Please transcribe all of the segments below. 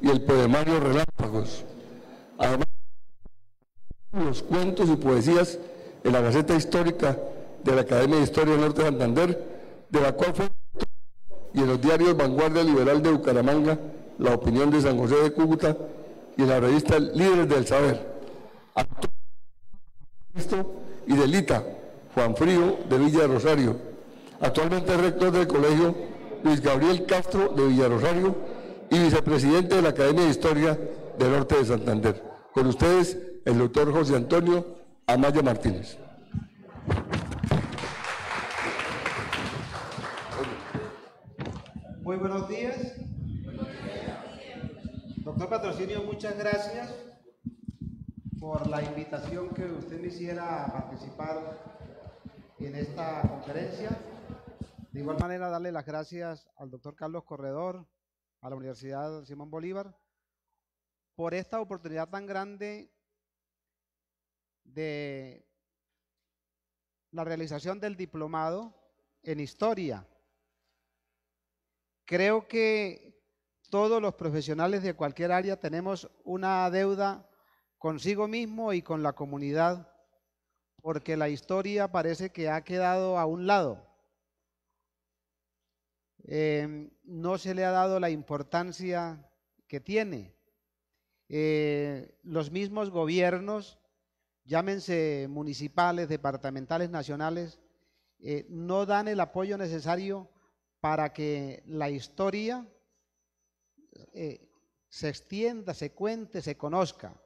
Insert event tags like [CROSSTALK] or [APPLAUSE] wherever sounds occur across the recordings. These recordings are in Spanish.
y el poemario Relámpagos. Además, los cuentos y poesías en la Gaceta Histórica de la Academia de Historia del Norte de Santander, de la cual fue y en los diarios Vanguardia Liberal de Bucaramanga, La Opinión de San José de Cúcuta y en la revista Líderes del Saber. y de Juan Frío de Villa Rosario. Actualmente rector del colegio Luis Gabriel Castro de Villa Rosario y vicepresidente de la Academia de Historia del Norte de Santander. Con ustedes, el doctor José Antonio Amaya Martínez. Muy buenos días. Doctor Patrocinio, muchas gracias por la invitación que usted me hiciera a participar en esta conferencia. De igual manera, darle las gracias al doctor Carlos Corredor, a la Universidad Simón Bolívar, por esta oportunidad tan grande de la realización del diplomado en historia. Creo que todos los profesionales de cualquier área tenemos una deuda consigo mismo y con la comunidad, porque la historia parece que ha quedado a un lado. Em, no se le ha dado la importancia que tiene. Eh, los mismos gobiernos, llámense municipales, departamentales, nacionales, eh, no dan el apoyo necesario para que la historia eh, se extienda, se cuente, se conozca.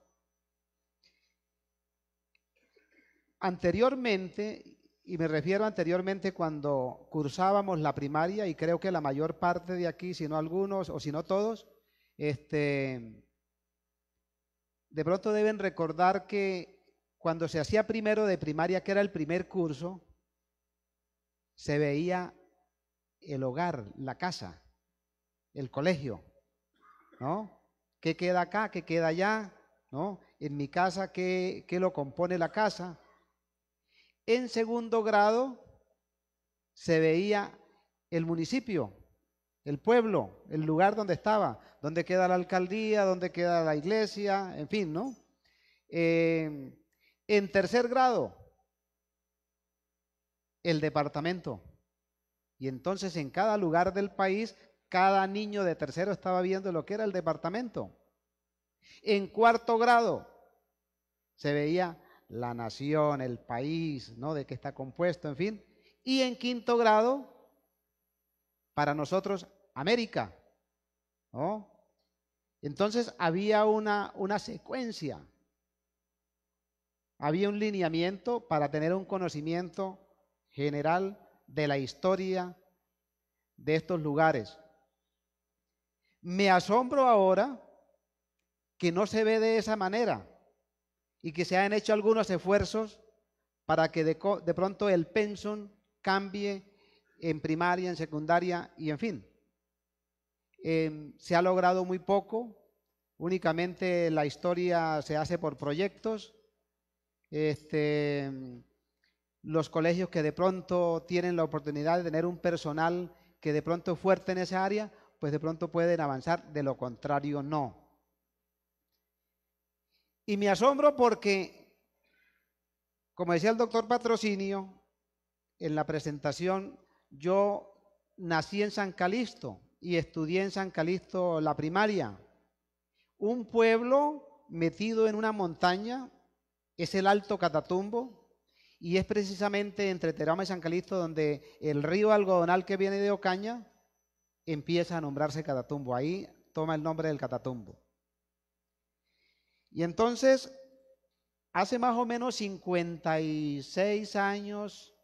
Anteriormente, y me refiero anteriormente cuando cursábamos la primaria y creo que la mayor parte de aquí, si no algunos o si no todos, este, de pronto deben recordar que cuando se hacía primero de primaria, que era el primer curso, se veía el hogar, la casa, el colegio, ¿no? ¿Qué queda acá? ¿Qué queda allá? ¿No? En mi casa, ¿qué, qué lo compone la casa? En segundo grado se veía el municipio, el pueblo, el lugar donde estaba, donde queda la alcaldía, donde queda la iglesia, en fin, ¿no? Eh, en tercer grado, el departamento. Y entonces en cada lugar del país, cada niño de tercero estaba viendo lo que era el departamento. En cuarto grado se veía la nación, el país, ¿no? De qué está compuesto, en fin. Y en quinto grado, para nosotros, América, Entonces había una, una secuencia, había un lineamiento para tener un conocimiento general de la historia de estos lugares. Me asombro ahora que no se ve de esa manera y que se han hecho algunos esfuerzos para que de, pronto el pensum cambie en primaria, en secundaria y en fin. Em, se ha logrado muy poco, únicamente la historia se hace por proyectos. Este, los colegios que de pronto tienen la oportunidad de tener un personal que de pronto es fuerte en esa área, pues de pronto pueden avanzar, de lo contrario no. Y me asombro porque, como decía el doctor Patrocinio, en la presentación, yo nací en San Calixto y estudié en San Calixto la primaria. Un pueblo metido en una montaña es el Alto Catatumbo y es precisamente entre Terama y San Calixto donde el río algodonal que viene de Ocaña empieza a nombrarse Catatumbo. Ahí toma el nombre del Catatumbo. Y entonces, hace más o menos 56 años,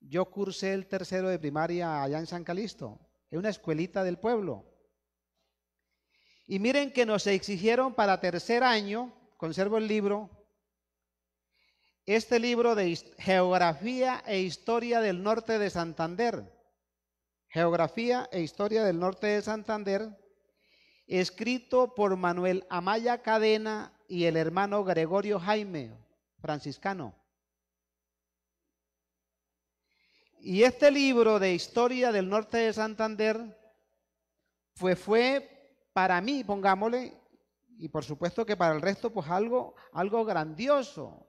yo cursé el tercero de primaria allá en San Calisto, en una escuelita del pueblo. Y miren que nos exigieron para tercer año, conservo el libro, este libro de Geografía e Historia del Norte de Santander. Geografía e Historia del Norte de Santander, escrito por Manuel Amaya Cadena y el hermano Gregorio Jaime, franciscano. Y este libro de historia del norte de Santander fue, fue para mí, pongámosle, y por supuesto que para el resto, pues algo, algo grandioso.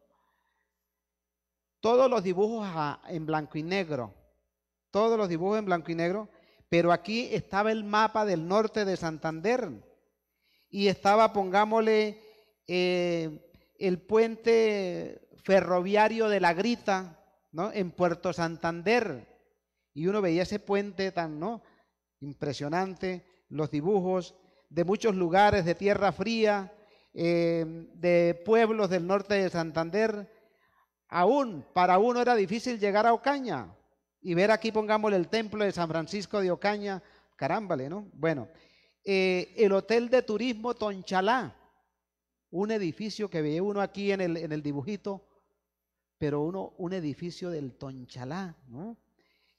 Todos los dibujos en blanco y negro, todos los dibujos en blanco y negro, pero aquí estaba el mapa del norte de Santander y estaba, pongámosle, eh, el puente ferroviario de la Grita, ¿no? En Puerto Santander. Y uno veía ese puente tan, ¿no? Impresionante, los dibujos de muchos lugares de tierra fría, eh, de pueblos del norte de Santander. Aún para uno era difícil llegar a Ocaña y ver aquí, pongámosle, el templo de San Francisco de Ocaña. Carámbale, ¿no? Bueno, eh, el hotel de turismo Tonchalá, un edificio que ve uno aquí en el, en el dibujito, pero uno, un edificio del Tonchalá,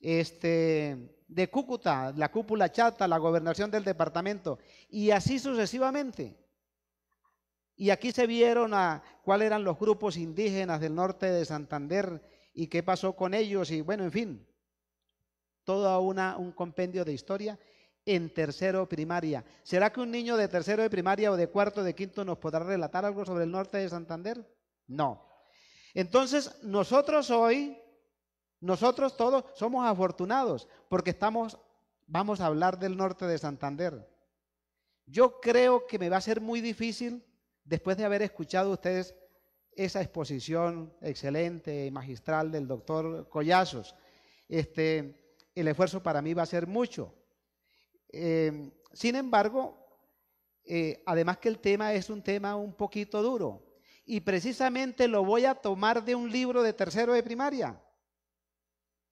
Este, de Cúcuta, la cúpula chata, la gobernación del departamento, y así sucesivamente. Y aquí se vieron a cuáles eran los grupos indígenas del norte de Santander y qué pasó con ellos, y bueno, en fin, todo una, un compendio de historia en tercero primaria. ¿Será que un niño de tercero de primaria o de cuarto de quinto nos podrá relatar algo sobre el norte de Santander? No. Entonces, nosotros hoy, nosotros todos somos afortunados porque estamos, vamos a hablar del norte de Santander. Yo creo que me va a ser muy difícil, después de haber escuchado ustedes esa exposición excelente y magistral del doctor Collazos, este, el esfuerzo para mí va a ser mucho Em, sin embargo, eh, además que el tema es un tema un poquito duro, y precisamente lo voy a tomar de un libro de tercero de primaria,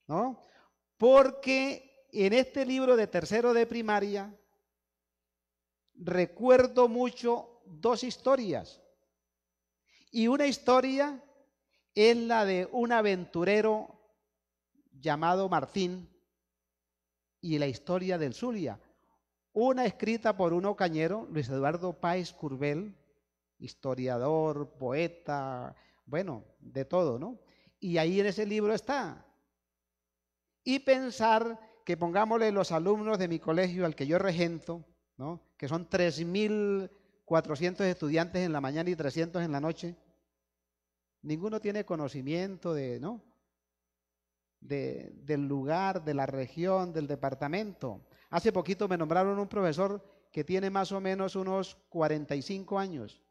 ¿no? Porque en este libro de tercero de primaria recuerdo mucho dos historias. Y una historia es la de un aventurero llamado Martín y la historia del Zulia. Una escrita por uno cañero, Luis Eduardo Páez Curbel, historiador, poeta, bueno, de todo, ¿no? Y ahí en ese libro está. Y pensar que pongámosle los alumnos de mi colegio al que yo regento, ¿no? que son 3.400 estudiantes en la mañana y 300 en la noche, ninguno tiene conocimiento de, ¿no? del lugar, de la región, del departamento. Hace poquito me nombraron un profesor que tiene más o menos unos 45 años,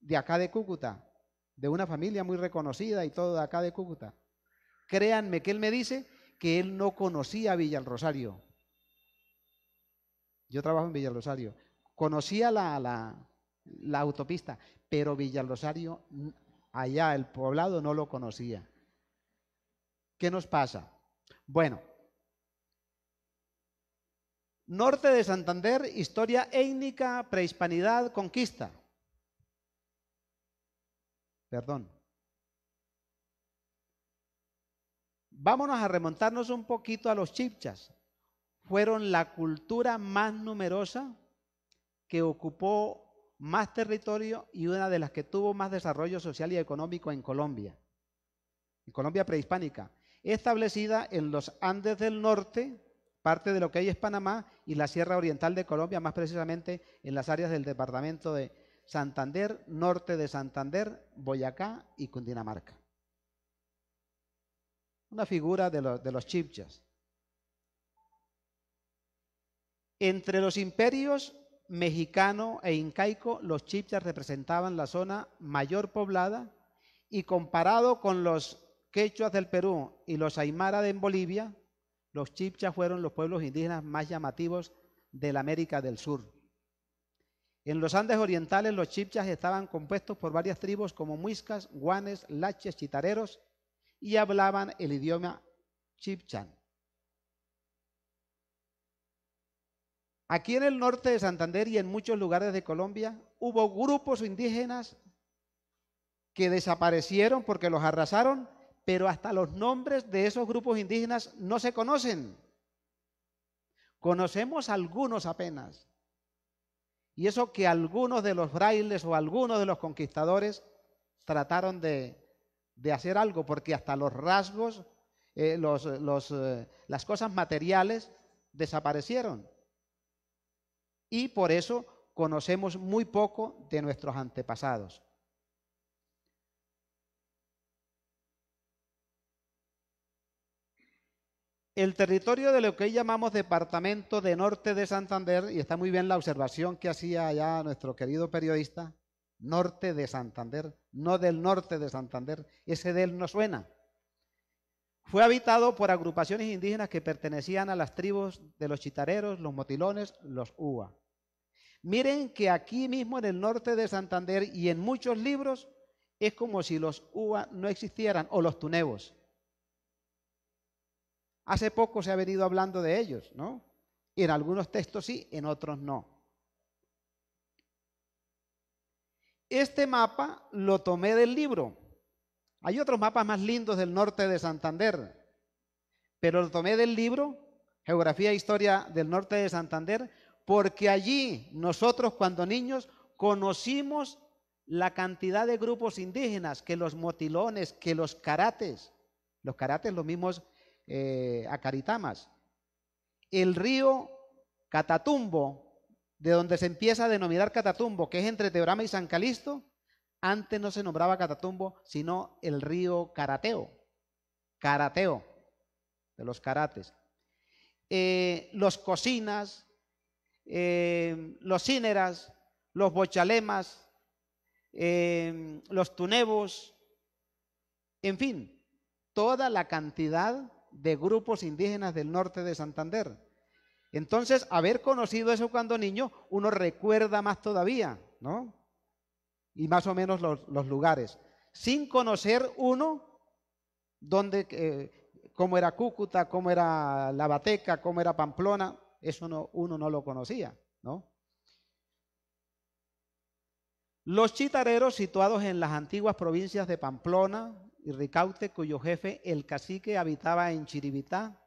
de acá de Cúcuta, de una familia muy reconocida y todo de acá de Cúcuta. Créanme que él me dice que él no conocía Villa Rosario. Yo trabajo en Villa Rosario. Conocía la, autopista, pero Villa Rosario, allá el poblado, no lo conocía. ¿Qué nos pasa? Bueno, Norte de Santander, historia étnica, prehispanidad, conquista. Perdón. Vámonos a remontarnos un poquito a los chipchas. Fueron la cultura más numerosa que ocupó más territorio y una de las que tuvo más desarrollo social y económico en Colombia, en Colombia prehispánica, establecida en los Andes del Norte, parte de lo que hay es Panamá y la Sierra Oriental de Colombia, más precisamente en las áreas del departamento de Santander, norte de Santander, Boyacá y Cundinamarca. Una figura de, los, de los chipchas. Entre los imperios mexicano e incaico, los chipchas representaban la zona mayor poblada y comparado con los quechuas del Perú y los aymara de Bolivia, los chipchas fueron los pueblos indígenas más llamativos de la América del Sur. En los Andes orientales los chipchas estaban compuestos por varias tribus como muiscas, guanes, laches, chitareros y hablaban el idioma chipchan. Aquí en el norte de Santander y en muchos lugares de Colombia hubo grupos indígenas que desaparecieron porque los arrasaron pero hasta los nombres de esos grupos indígenas no se conocen. Conocemos algunos apenas. Y eso que algunos de los brailes o algunos de los conquistadores trataron de, hacer algo, porque hasta los rasgos, eh, eh, las cosas materiales desaparecieron. Y por eso conocemos muy poco de nuestros antepasados. el territorio de lo que hoy llamamos Departamento de Norte de Santander, y está muy bien la observación que hacía ya nuestro querido periodista, Norte de Santander, no del norte de Santander, ese de él no suena. Fue habitado por agrupaciones indígenas que pertenecían a las tribus de los chitareros, los motilones, los UA. Miren que aquí mismo en el norte de Santander y en muchos libros es como si los UA no existieran o los tunebos. Hace poco se ha venido hablando de ellos, ¿no? Y en algunos textos sí, en otros no. Este mapa lo tomé del libro. Hay otros mapas más lindos del norte de Santander, pero lo tomé del libro Geografía e Historia del Norte de Santander, porque allí nosotros cuando niños conocimos la cantidad de grupos indígenas, que los motilones, que los karates, los karates los mismos eh, a Caritamas. El río Catatumbo, de donde se empieza a denominar Catatumbo, que es entre Teorama y San Calisto, antes no se nombraba Catatumbo, sino el río Carateo. Carateo, de los Carates eh, los cocinas, eh, los cineras, los bochalemas, los tunebos, en fin, toda la cantidad de grupos indígenas del norte de Santander. Entonces, haber conocido eso cuando niño, uno recuerda más todavía, ¿no? Y más o menos los, lugares. Sin conocer uno eh, cómo era Cúcuta, cómo era La Bateca, cómo era Pamplona, eso uno no lo conocía, ¿no? Los chitareros situados en las antiguas provincias de Pamplona, y Ricaute, cuyo jefe, el cacique, habitaba en Chiribitá,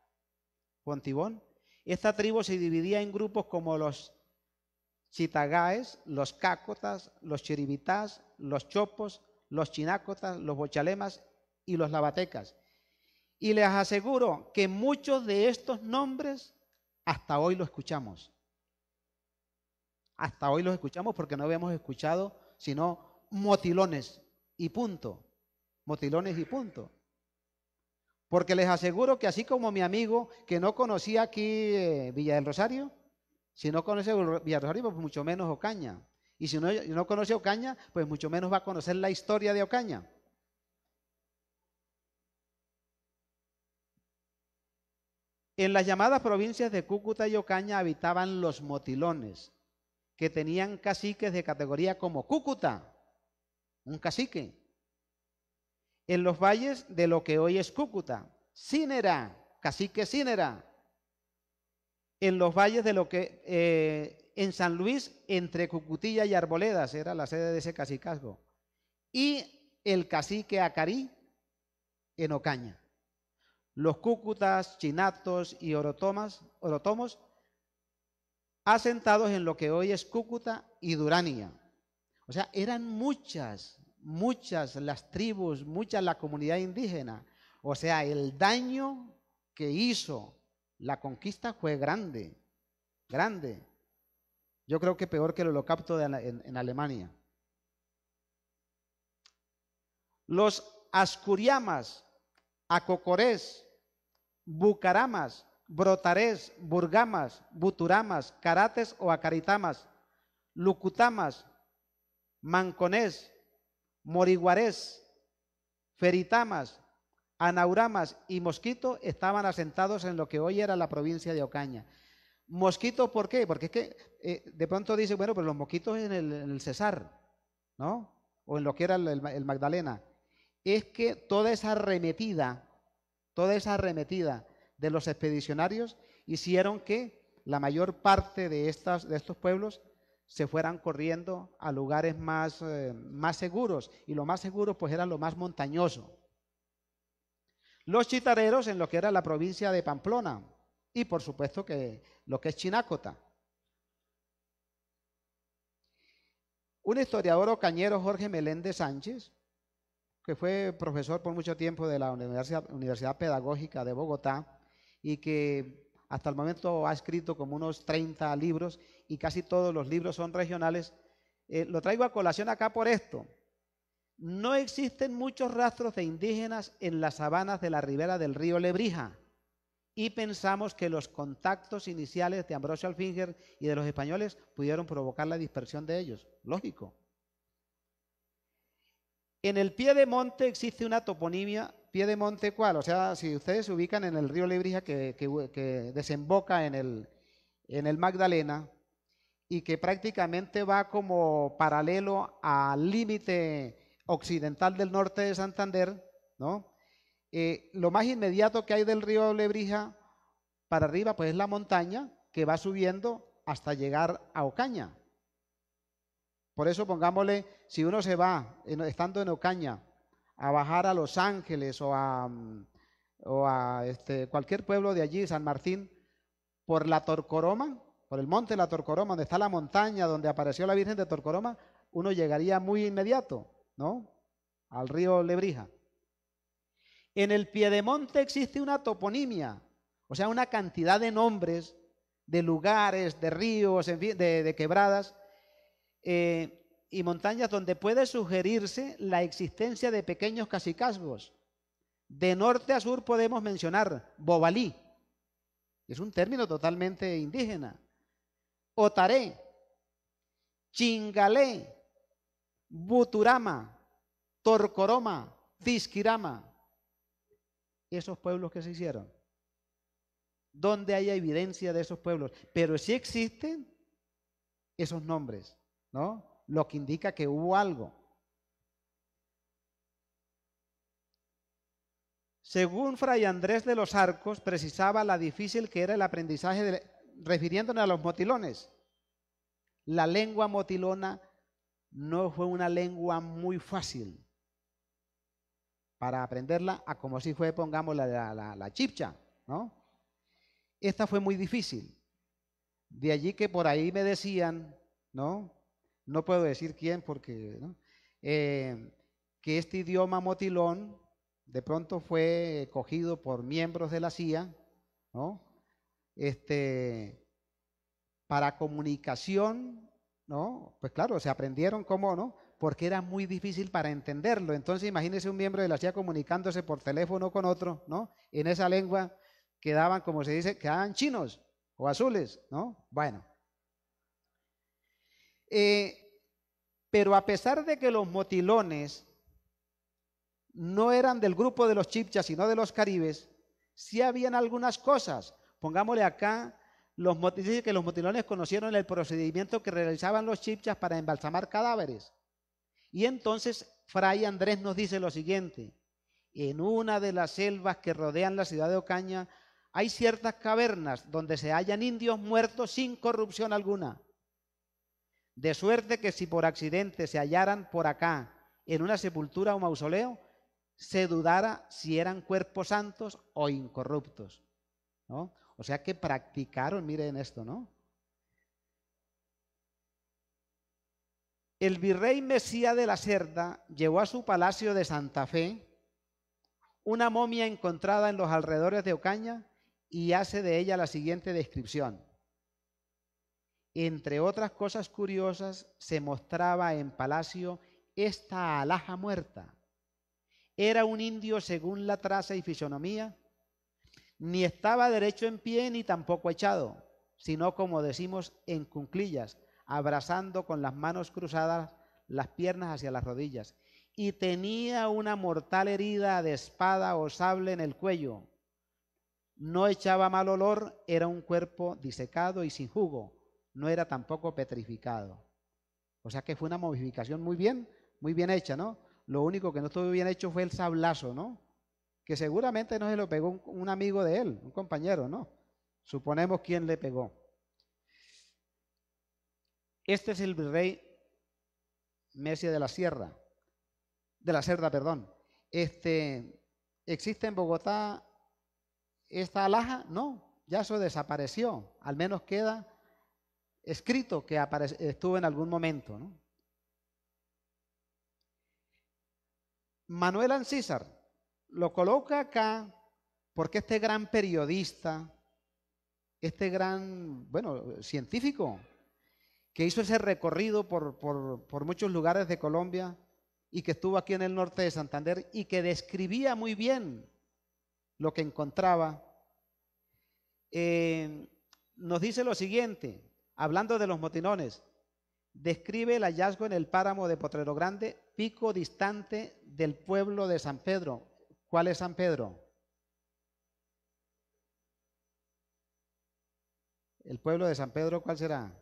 Pontibón. Esta tribu se dividía en grupos como los chitagaes, los cácotas, los chiribitás, los chopos, los Chinacotas, los bochalemas y los Labatecas. Y les aseguro que muchos de estos nombres hasta hoy los escuchamos. Hasta hoy los escuchamos porque no habíamos escuchado sino motilones y punto motilones y punto. Porque les aseguro que así como mi amigo que no conocía aquí eh, Villa del Rosario, si no conoce Villa del Rosario, pues mucho menos Ocaña. Y si no, no conoce Ocaña, pues mucho menos va a conocer la historia de Ocaña. En las llamadas provincias de Cúcuta y Ocaña habitaban los motilones, que tenían caciques de categoría como Cúcuta, un cacique, en los valles de lo que hoy es Cúcuta, Cínera, cacique Cínera, en los valles de lo que eh, en San Luis, entre Cucutilla y Arboledas, era la sede de ese cacicazgo, y el cacique Acarí en Ocaña. Los cúcutas, chinatos y orotomas, orotomos asentados en lo que hoy es Cúcuta y Durania. O sea, eran muchas muchas las tribus, mucha la comunidad indígena. O sea, el daño que hizo la conquista fue grande, grande. Yo creo que peor que el holocausto de, en, en Alemania. Los Ascuriamas, Acocorés, Bucaramas, Brotarés, Burgamas, Buturamas, Carates o Acaritamas, Lucutamas, Manconés, moriguarés, feritamas, anauramas y mosquito estaban asentados en lo que hoy era la provincia de Ocaña. Mosquito, ¿por qué? Porque es que eh, de pronto dice, bueno, pero los mosquitos en el, César, Cesar, ¿no? O en lo que era el, el Magdalena. Es que toda esa arremetida, toda esa arremetida de los expedicionarios hicieron que la mayor parte de, estas, de estos pueblos se fueran corriendo a lugares más, eh, más seguros. Y lo más seguro pues era lo más montañoso. Los chitareros en lo que era la provincia de Pamplona y por supuesto que lo que es Chinácota. Un historiador cañero, Jorge Meléndez Sánchez, que fue profesor por mucho tiempo de la Universidad, Universidad Pedagógica de Bogotá y que hasta el momento ha escrito como unos 30 libros y casi todos los libros son regionales. Eh, lo traigo a colación acá por esto. No existen muchos rastros de indígenas en las sabanas de la ribera del río Lebrija y pensamos que los contactos iniciales de Ambrosio Alfinger y de los españoles pudieron provocar la dispersión de ellos. Lógico. En el pie de monte existe una toponimia, pie de monte cuál, o sea, si ustedes se ubican en el río Lebrija que, que, desemboca en el, en el Magdalena, y que prácticamente va como paralelo al límite occidental del norte de Santander, ¿no? Eh, lo más inmediato que hay del río Lebrija para arriba, pues es la montaña que va subiendo hasta llegar a Ocaña. Por eso pongámosle, si uno se va, estando en Ocaña, a bajar a Los Ángeles o a, mm, este, cualquier pueblo de allí, San Martín, por la Torcoroma, por el monte la Torcoroma, donde está la montaña, donde apareció la Virgen de Torcoroma, uno llegaría muy inmediato, ¿no? Al río Lebrija. En el Piedemonte existe una toponimia, o sea, una cantidad de nombres, de lugares, de ríos, de, quebradas eh, y montañas donde puede sugerirse la existencia de pequeños casicasgos. De norte a sur podemos mencionar Bobalí, es un término totalmente indígena. Otaré, Chingalé, Buturama, Torcoroma, Tisquirama. Esos pueblos que se hicieron. ¿Dónde hay evidencia de esos pueblos? Pero sí existen esos nombres, ¿no? Lo que indica que hubo algo. Según Fray Andrés de los Arcos, precisaba la difícil que era el aprendizaje de, refiriéndonos a los motilones. La lengua motilona no fue una lengua muy fácil para aprenderla, a como si fue, pongamos, la, chipcha, ¿no? Esta fue muy difícil. De allí que por ahí me decían, ¿no? No puedo decir quién porque, eh, que este idioma motilón de pronto fue cogido por miembros de la CIA, ¿no? este, para comunicación, ¿no? Pues claro, se aprendieron cómo, ¿no? Porque era muy difícil para entenderlo. Entonces imagínense un miembro de la CIA comunicándose por teléfono con otro, ¿no? En esa lengua quedaban, como se dice, quedaban chinos o azules, ¿no? Bueno. Eh, pero a pesar de que los motilones no eran del grupo de los chipchas, sino de los caribes, sí habían algunas cosas Pongámosle acá, los, dice que los motilones conocieron el procedimiento que realizaban los chipchas para embalsamar cadáveres. Y entonces Fray Andrés nos dice lo siguiente, en una de las selvas que rodean la ciudad de Ocaña hay ciertas cavernas donde se hallan indios muertos sin corrupción alguna. De suerte que si por accidente se hallaran por acá en una sepultura o mausoleo, se dudara si eran cuerpos santos o incorruptos. ¿no? O sea que practicaron, miren esto, ¿no? El virrey Mesía de la Cerda llevó a su palacio de Santa Fe una momia encontrada en los alrededores de Ocaña y hace de ella la siguiente descripción. Entre otras cosas curiosas, se mostraba en palacio esta alhaja muerta. Era un indio según la traza y fisonomía, ni estaba derecho en pie ni tampoco echado, sino como decimos en cunclillas, abrazando con las manos cruzadas las piernas hacia las rodillas. Y tenía una mortal herida de espada o sable en el cuello. No echaba mal olor, era un cuerpo disecado y sin jugo, no era tampoco petrificado. O sea que fue una modificación muy bien, muy bien hecha, ¿no? Lo único que no estuvo bien hecho fue el sablazo, ¿no? que seguramente no se lo pegó un, amigo de él, un compañero, no. Suponemos quién le pegó. Este es el virrey Mesia de la Sierra, de la Cerda, perdón. Este, ¿Existe en Bogotá esta alhaja? No, ya se desapareció. Al menos queda escrito que estuvo en algún momento. ¿no? Manuel Ancísar lo coloca acá porque este gran periodista, este gran, bueno, científico, que hizo ese recorrido por, muchos lugares de Colombia y que estuvo aquí en el norte de Santander y que describía muy bien lo que encontraba, eh, nos dice lo siguiente, hablando de los motinones, describe el hallazgo en el páramo de Potrero Grande, pico distante del pueblo de San Pedro, ¿Cuál es San Pedro? El pueblo de San Pedro, ¿cuál será?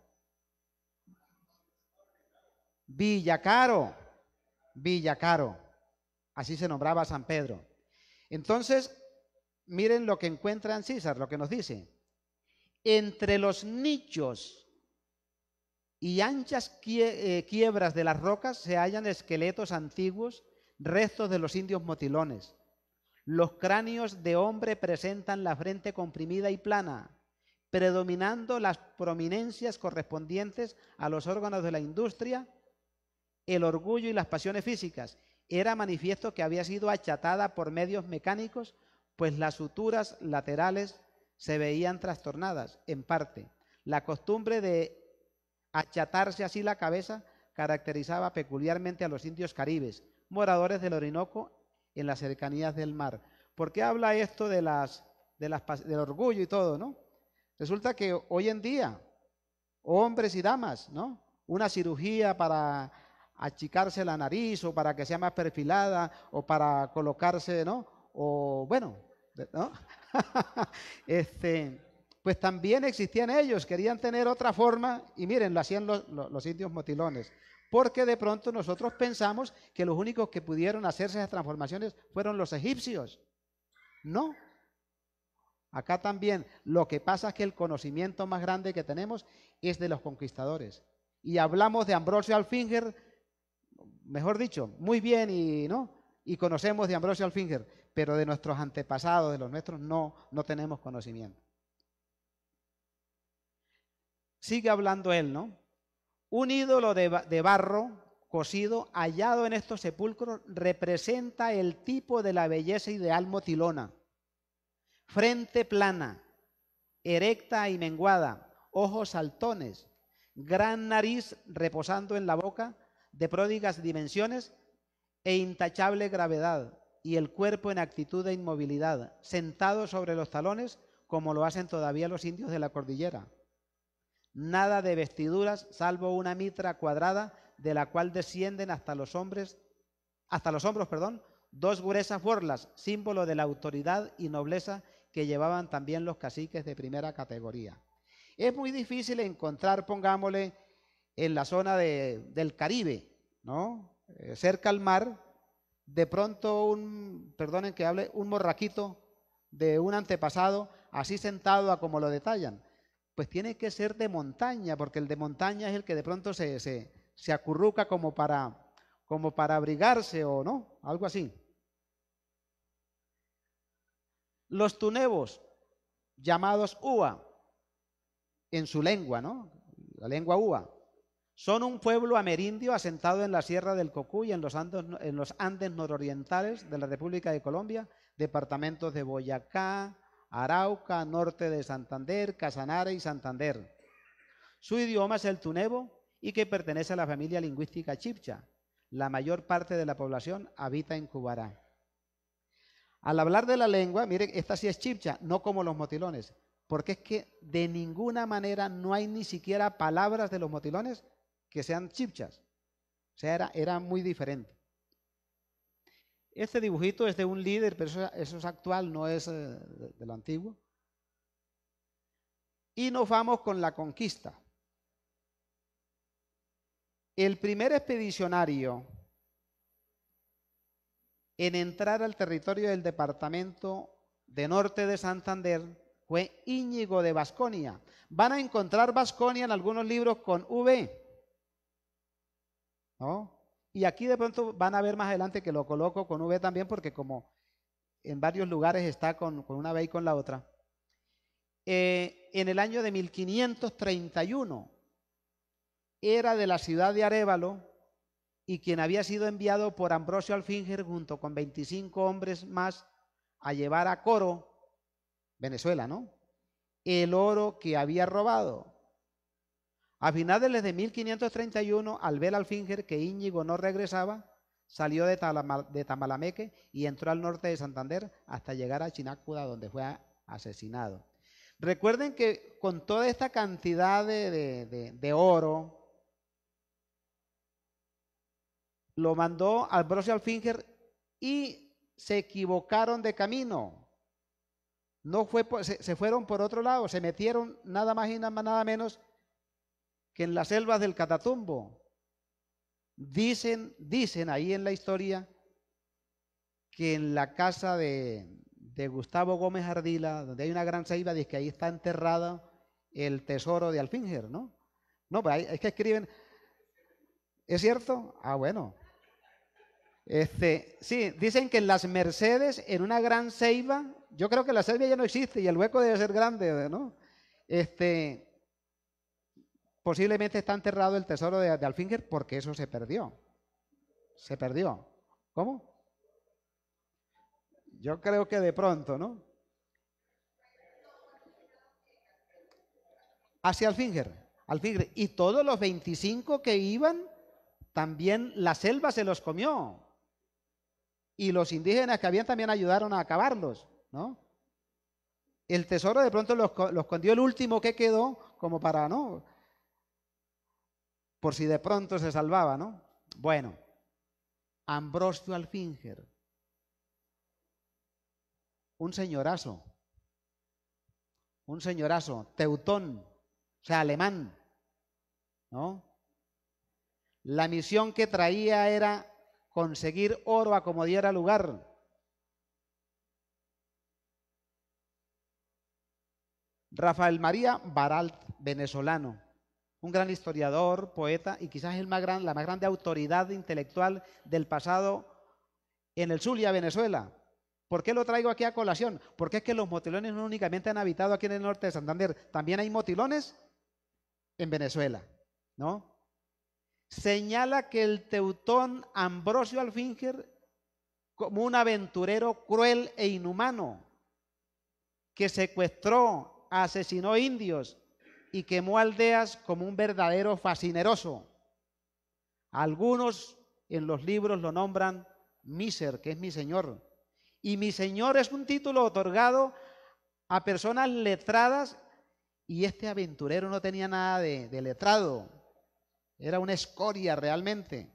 Villacaro. Villacaro. Así se nombraba San Pedro. Entonces, miren lo que encuentran en César, lo que nos dice. Entre los nichos y anchas eh, quiebras de las rocas se hallan esqueletos antiguos, restos de los indios motilones, los cráneos de hombre presentan la frente comprimida y plana, predominando las prominencias correspondientes a los órganos de la industria, el orgullo y las pasiones físicas. Era manifiesto que había sido achatada por medios mecánicos, pues las suturas laterales se veían trastornadas, en parte. La costumbre de achatarse así la cabeza caracterizaba peculiarmente a los indios caribes, moradores del Orinoco en las cercanías del mar. ¿Por qué habla esto de las, las, del orgullo y todo, no? Resulta que hoy en día, hombres y damas, ¿no? Una cirugía para achicarse la nariz o para que sea más perfilada o para colocarse, ¿no? O bueno, [LAUGHS] este, pues también existían ellos, querían tener otra forma y miren, lo hacían los, los, los indios motilones. Porque de pronto nosotros pensamos que los únicos que pudieron hacerse esas transformaciones fueron los egipcios. No. Acá también lo que pasa es que el conocimiento más grande que tenemos es de los conquistadores. Y hablamos de Ambrosio Alfinger, mejor dicho, muy bien y no, y conocemos de Ambrosio Alfinger, pero de nuestros antepasados, de los nuestros, no, no tenemos conocimiento. Sigue hablando él, ¿no? Un ídolo de, barro cosido hallado en estos sepulcros representa el tipo de la belleza ideal motilona. Frente plana, erecta y menguada, ojos saltones, gran nariz reposando en la boca, de pródigas dimensiones e intachable gravedad, y el cuerpo en actitud de inmovilidad, sentado sobre los talones, como lo hacen todavía los indios de la cordillera nada de vestiduras, salvo una mitra cuadrada de la cual descienden hasta los hombres, hasta los hombros, perdón, dos gruesas borlas, símbolo de la autoridad y nobleza que llevaban también los caciques de primera categoría. Es muy difícil encontrar, pongámosle, en la zona de, del Caribe, ¿no? Eh, cerca al mar, de pronto un, perdonen que hable, un morraquito de un antepasado, así sentado a como lo detallan pues tiene que ser de montaña, porque el de montaña es el que de pronto se, se, acurruca como para, como para abrigarse o no, algo así. Los tunebos, llamados Ua, en su lengua, ¿no? La lengua Ua. Son un pueblo amerindio asentado en la sierra del Cocuy, en los, en los Andes nororientales de la República de Colombia, departamentos de Boyacá, Arauca, norte de Santander, Casanare y Santander. Su idioma es el tunebo y que pertenece a la familia lingüística chipcha. La mayor parte de la población habita en Cubará. Al hablar de la lengua, mire, esta sí es chipcha, no como los motilones, porque es que de ninguna manera no hay ni siquiera palabras de los motilones que sean chipchas. O sea, era muy diferente. Este dibujito es de un líder, pero eso, es actual, no es eh, de, lo antiguo. Y nos vamos con la conquista. El primer expedicionario en entrar al territorio del departamento de norte de Santander fue Íñigo de Vasconia. Van a encontrar Vasconia en algunos libros con V. ¿No? Y aquí de pronto van a ver más adelante que lo coloco con V también porque como en varios lugares está con, una B y con la otra. Eh, en el año de 1531 era de la ciudad de Arevalo y quien había sido enviado por Ambrosio Alfinger junto con 25 hombres más a llevar a Coro, Venezuela, ¿no? El oro que había robado. A finales de 1531, al ver al que Íñigo no regresaba, salió de, Tamalameque y entró al norte de Santander hasta llegar a Chinácuda, donde fue asesinado. Recuerden que con toda esta cantidad de, oro, lo mandó al al Alfinger y se equivocaron de camino. No fue, se, fueron por otro lado, se metieron nada más y nada menos que en las selvas del Catatumbo, dicen, dicen ahí en la historia, que en la casa de, Gustavo Gómez Ardila, donde hay una gran ceiba, dice que ahí está enterrada el tesoro de Alfinger, ¿no? No, pero es que escriben, ¿es cierto? Ah, bueno. Este, sí, dicen que en las Mercedes, en una gran ceiba, yo creo que la selva ya no existe y el hueco debe ser grande, ¿no? Este, posiblemente está enterrado el tesoro de, Alfinger porque eso se perdió. Se perdió. ¿Cómo? Yo creo que de pronto, ¿no? Hacia Alfinger, Alfinger. Y todos los 25 que iban, también la selva se los comió. Y los indígenas que habían también ayudaron a acabarlos, ¿no? El tesoro de pronto los, los escondió el último que quedó, como para, ¿no? por si de pronto se salvaba, ¿no? Bueno, Ambrosio Alfinger, un señorazo, un señorazo, teutón, o sea, alemán, ¿no? La misión que traía era conseguir oro a como diera lugar. Rafael María Baralt, venezolano, un gran historiador, poeta y quizás el más gran, la más grande autoridad intelectual del pasado en el sur Zulia, Venezuela. ¿Por qué lo traigo aquí a colación? Porque es que los motilones no únicamente han habitado aquí en el norte de Santander, también hay motilones en Venezuela, ¿no? Señala que el teutón Ambrosio Alfinger como un aventurero cruel e inhumano que secuestró, asesinó indios y quemó aldeas como un verdadero fascineroso. Algunos en los libros lo nombran Miser, que es mi señor. Y mi señor es un título otorgado a personas letradas y este aventurero no tenía nada de, letrado. Era una escoria realmente.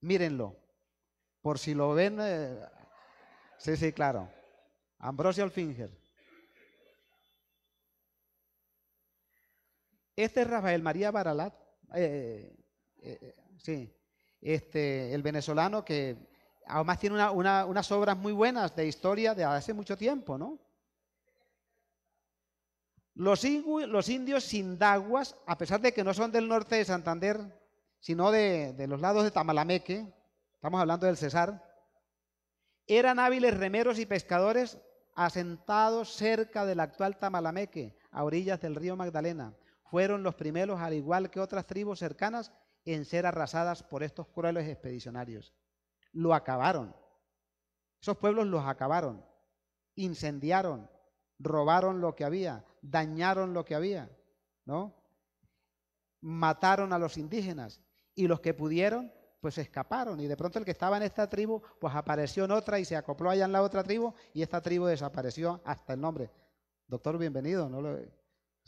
Mírenlo, por si lo ven. Eh, sí, sí, claro. Ambrosio Alfinger. Este es Rafael María Baralat, eh, eh, eh, sí, este, el venezolano que además tiene unas obras muy buenas de historia de hace mucho tiempo, ¿no? Los, los indios sindaguas, a pesar de que no son del norte de Santander, sino de, de los lados de Tamalameque, estamos hablando del César, eran hábiles remeros y pescadores asentados cerca del actual Tamalameque, a orillas del río Magdalena fueron los primeros, al igual que otras tribus cercanas, en ser arrasadas por estos crueles expedicionarios. Lo acabaron. Esos pueblos los acabaron, incendiaron, robaron lo que había, dañaron lo que había, ¿no? Mataron a los indígenas y los que pudieron, pues escaparon. Y de pronto el que estaba en esta tribu, pues apareció en otra y se acopló allá en la otra tribu y esta tribu desapareció hasta el nombre. Doctor, bienvenido, ¿no?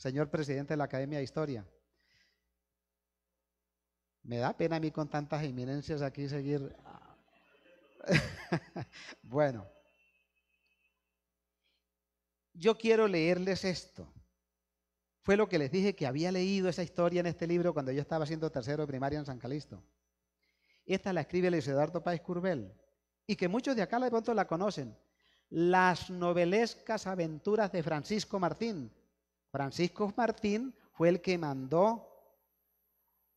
señor presidente de la Academia de Historia. Me da pena a mí con tantas eminencias aquí seguir. [LAUGHS] bueno, yo quiero leerles esto. Fue lo que les dije que había leído esa historia en este libro cuando yo estaba siendo tercero de primaria en San Calixto. Esta la escribe Luis Eduardo Páez Curbel y que muchos de acá de pronto la conocen. Las novelescas aventuras de Francisco Martín, Francisco Martín fue el que mandó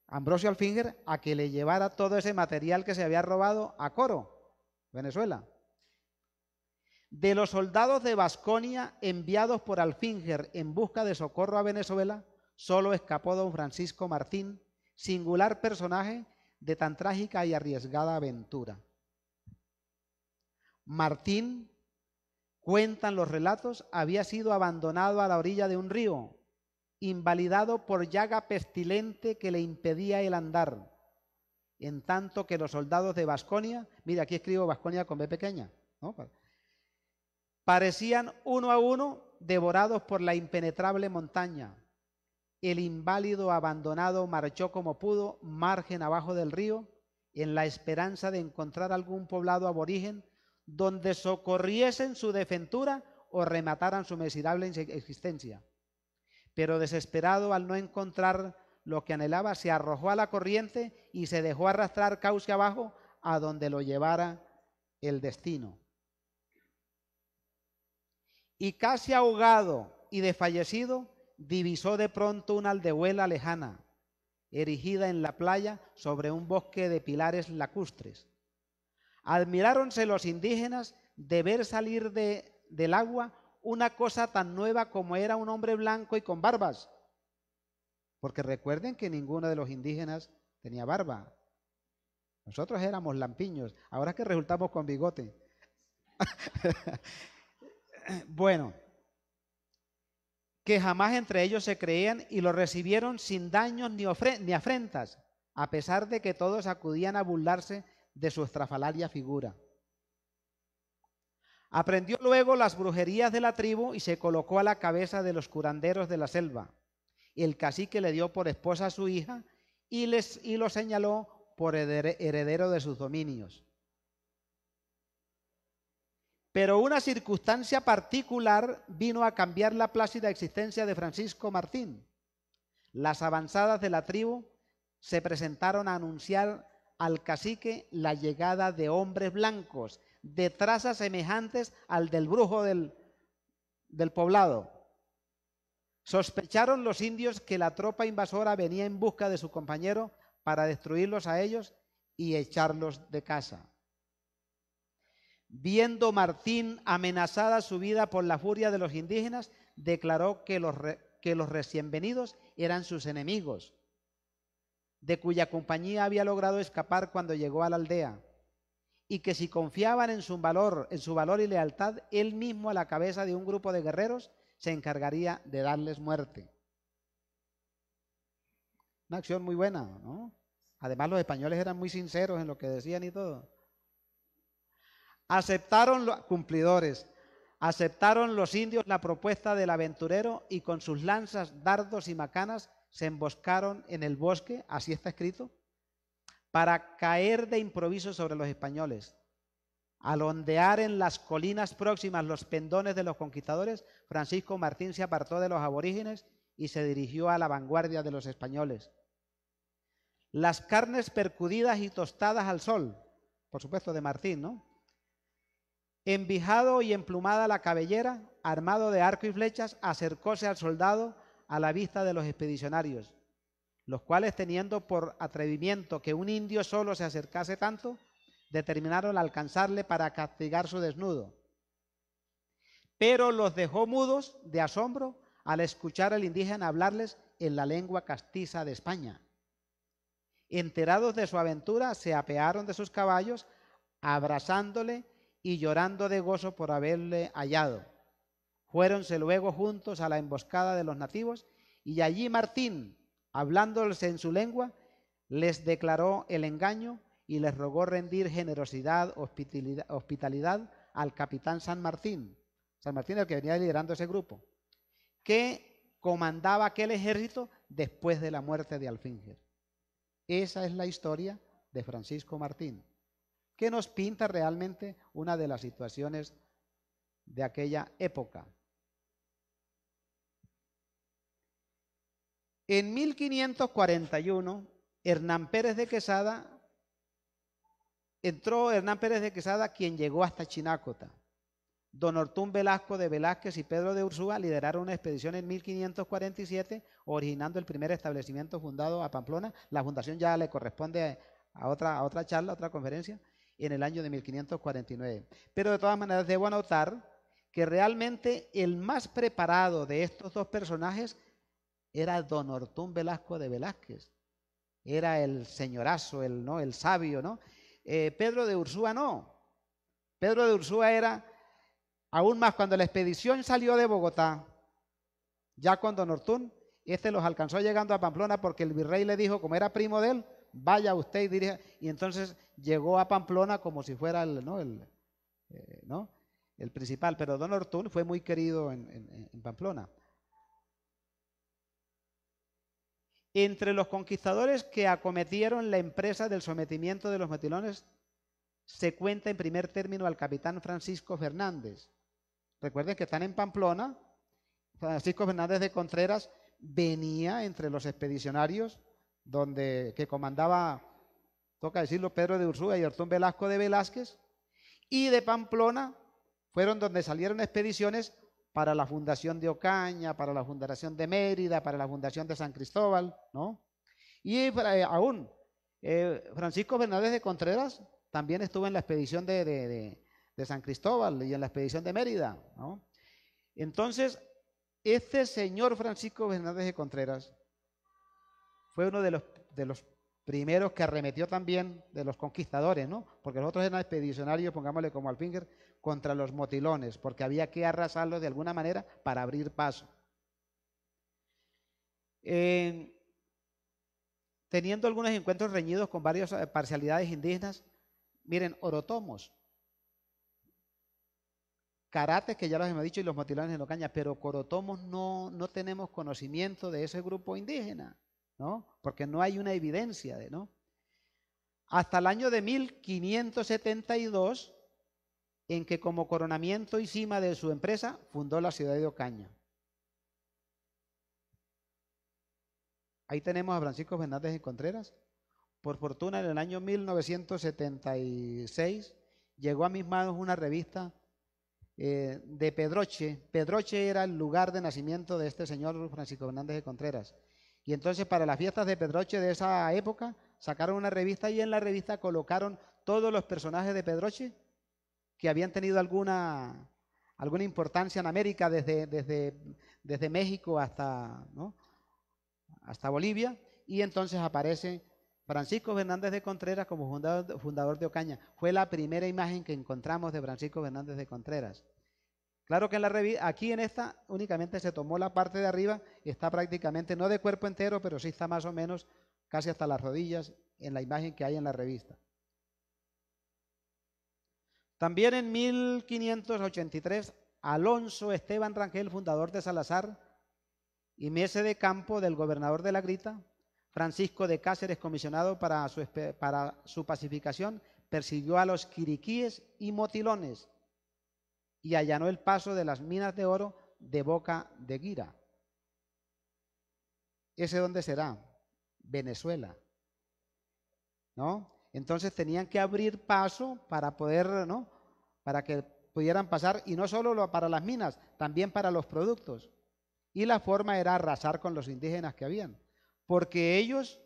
a Ambrosio Alfinger a que le llevara todo ese material que se había robado a Coro, Venezuela. De los soldados de Vasconia enviados por Alfinger en busca de socorro a Venezuela, solo escapó don Francisco Martín, singular personaje de tan trágica y arriesgada aventura. Martín cuentan los relatos, había sido abandonado a la orilla de un río, invalidado por llaga pestilente que le impedía el andar. En tanto que los soldados de Vasconia, mira, aquí escribo Vasconia con B pequeña, parecían uno a uno devorados por la impenetrable montaña. El inválido abandonado marchó como pudo, margen abajo del río, en la esperanza de encontrar algún poblado aborigen donde socorriesen su defentura o remataran su miserable existencia. Pero desesperado al no encontrar lo que anhelaba, se arrojó a la corriente y se dejó arrastrar cauce abajo a donde lo llevara el destino. Y casi ahogado y desfallecido, divisó de pronto una aldehuela lejana, erigida en la playa sobre un bosque de pilares lacustres. Admiráronse los indígenas de ver salir del agua una cosa tan nueva como era un hombre blanco y con barbas. Porque recuerden que ninguno de los indígenas tenía barba. Nosotros éramos lampiños, ahora es que resultamos con bigote. [LAUGHS] bueno, que jamás entre ellos se creían y lo recibieron sin daños ni, ni afrentas, a pesar de que todos acudían a burlarse de su estrafalaria figura. Aprendió luego las brujerías de la tribu y se colocó a la cabeza de los curanderos de la selva. El cacique le dio por esposa a su hija y, les, y lo señaló por heredero de sus dominios. Pero una circunstancia particular vino a cambiar la plácida existencia de Francisco Martín. Las avanzadas de la tribu se presentaron a anunciar al cacique la llegada de hombres blancos de trazas semejantes al del brujo del, poblado. Sospecharon los indios que la tropa invasora venía en busca de su compañero para destruirlos a ellos y echarlos de casa. Viendo Martín amenazada su vida por la furia de los indígenas, declaró que que los recién venidos eran sus enemigos de cuya compañía había logrado escapar cuando llegó a la aldea, y que si confiaban en su valor, en su valor y lealtad, él mismo a la cabeza de un grupo de guerreros se encargaría de darles muerte. Una acción muy buena, ¿no? Además los españoles eran muy sinceros en lo que decían y todo. Aceptaron los cumplidores, aceptaron los indios la propuesta del aventurero y con sus lanzas, dardos y macanas se emboscaron en el bosque, así está escrito, para caer de improviso sobre los españoles. Al ondear en las colinas próximas los pendones de los conquistadores, Francisco Martín se apartó de los aborígenes y se dirigió a la vanguardia de los españoles. Las carnes percudidas y tostadas al sol, por supuesto de Martín, ¿no? Envijado y emplumada la cabellera, armado de arco y flechas, acercóse al soldado a la vista de los expedicionarios, los cuales teniendo por atrevimiento que un indio solo se acercase tanto, determinaron alcanzarle para castigar su desnudo. Pero los dejó mudos de asombro al escuchar al indígena hablarles en la lengua castiza de España. Enterados de su aventura, se apearon de sus caballos, abrazándole y llorando de gozo por haberle hallado. Fuéronse luego juntos a la emboscada de los nativos y allí Martín, hablándoles en su lengua, les declaró el engaño y les rogó rendir generosidad, hospitalidad, al capitán San Martín. San Martín el que venía liderando ese grupo, que comandaba aquel ejército después de la muerte de Alfinger. Esa es la historia de Francisco Martín, que nos pinta realmente una de las situaciones de aquella época. En 1541, Hernán Pérez de Quesada, entró Hernán Pérez de Quesada, quien llegó hasta Chinácota. Don Ortún Velasco de Velázquez y Pedro de Ursúa lideraron una expedición en 1547, originando el primer establecimiento fundado a Pamplona. La fundación ya le corresponde a otra, a otra charla, a otra conferencia, en el año de 1549. Pero de todas maneras, debo anotar que realmente el más preparado de estos dos personajes era don Ortún Velasco de Velázquez. Era el señorazo, el, ¿no? el sabio, ¿no? Eh, Pedro de Ursúa no. Pedro de Ursúa era, aún más cuando la expedición salió de Bogotá, ya con Don Ortún, este los alcanzó llegando a Pamplona porque el virrey le dijo, como era primo de él, vaya usted y dirija. Y entonces llegó a Pamplona como si fuera el, ¿no? el, eh, ¿no? el principal. Pero Don Ortún fue muy querido en Pamplona. Entre los conquistadores que acometieron la empresa del sometimiento de los metilones se cuenta en primer término al capitán Francisco Fernández. Recuerden que están en Pamplona. Francisco Fernández de Contreras venía entre los expedicionarios donde, que comandaba, toca decirlo, Pedro de Ursúa y Ortón Velasco de Velázquez. Y de Pamplona fueron donde salieron expediciones para la Fundación de Ocaña, para la Fundación de Mérida, para la Fundación de San Cristóbal, ¿no? Y eh, aún, eh, Francisco Fernández de Contreras también estuvo en la expedición de, San Cristóbal y en la expedición de Mérida, ¿no? Entonces, este señor Francisco Fernández de Contreras fue uno de los, de los primero que arremetió también de los conquistadores, ¿no? Porque los otros eran expedicionarios, pongámosle como al finger, contra los motilones, porque había que arrasarlos de alguna manera para abrir paso. teniendo algunos encuentros reñidos con varias eh, parcialidades indígenas, miren, orotomos, karates, que ya los hemos dicho, y los motilones en Ocaña, pero corotomos no, no tenemos conocimiento de ese grupo indígena. Porque no hay una evidencia de, ¿no? Hasta el año de 1572, en que como coronamiento y cima de su empresa fundó la ciudad de Ocaña. Ahí tenemos a Francisco Fernández de Contreras. Por fortuna, en el año 1976 llegó a mis manos una revista eh, de Pedroche. Pedroche era el lugar de nacimiento de este señor Francisco Fernández de Contreras. Y entonces para las fiestas de Pedroche de esa época sacaron una revista y en la revista colocaron todos los personajes de Pedroche que habían tenido alguna, alguna importancia en América desde, desde, desde México hasta, hasta Bolivia. Y entonces aparece Francisco Fernández de Contreras como fundador, fundador de Ocaña. Fue la primera imagen que encontramos de Francisco Fernández de Contreras. Claro que en la aquí en esta únicamente se tomó la parte de arriba y está prácticamente, no de cuerpo entero, pero sí está más o menos casi hasta las rodillas en la imagen que hay en la revista. También en 1583, Alonso Esteban Rangel, fundador de Salazar, y Mese de Campo, del gobernador de la Grita, Francisco de Cáceres, comisionado para su, para su pacificación, persiguió a los quiriquíes y motilones y allanó el paso de las minas de oro de boca de Guira. ¿Ese dónde será? Venezuela. ¿No? Entonces tenían que abrir paso para poder, ¿no? Para que pudieran pasar, y no solo para las minas, también para los productos. Y la forma era arrasar con los indígenas que habían, porque ellos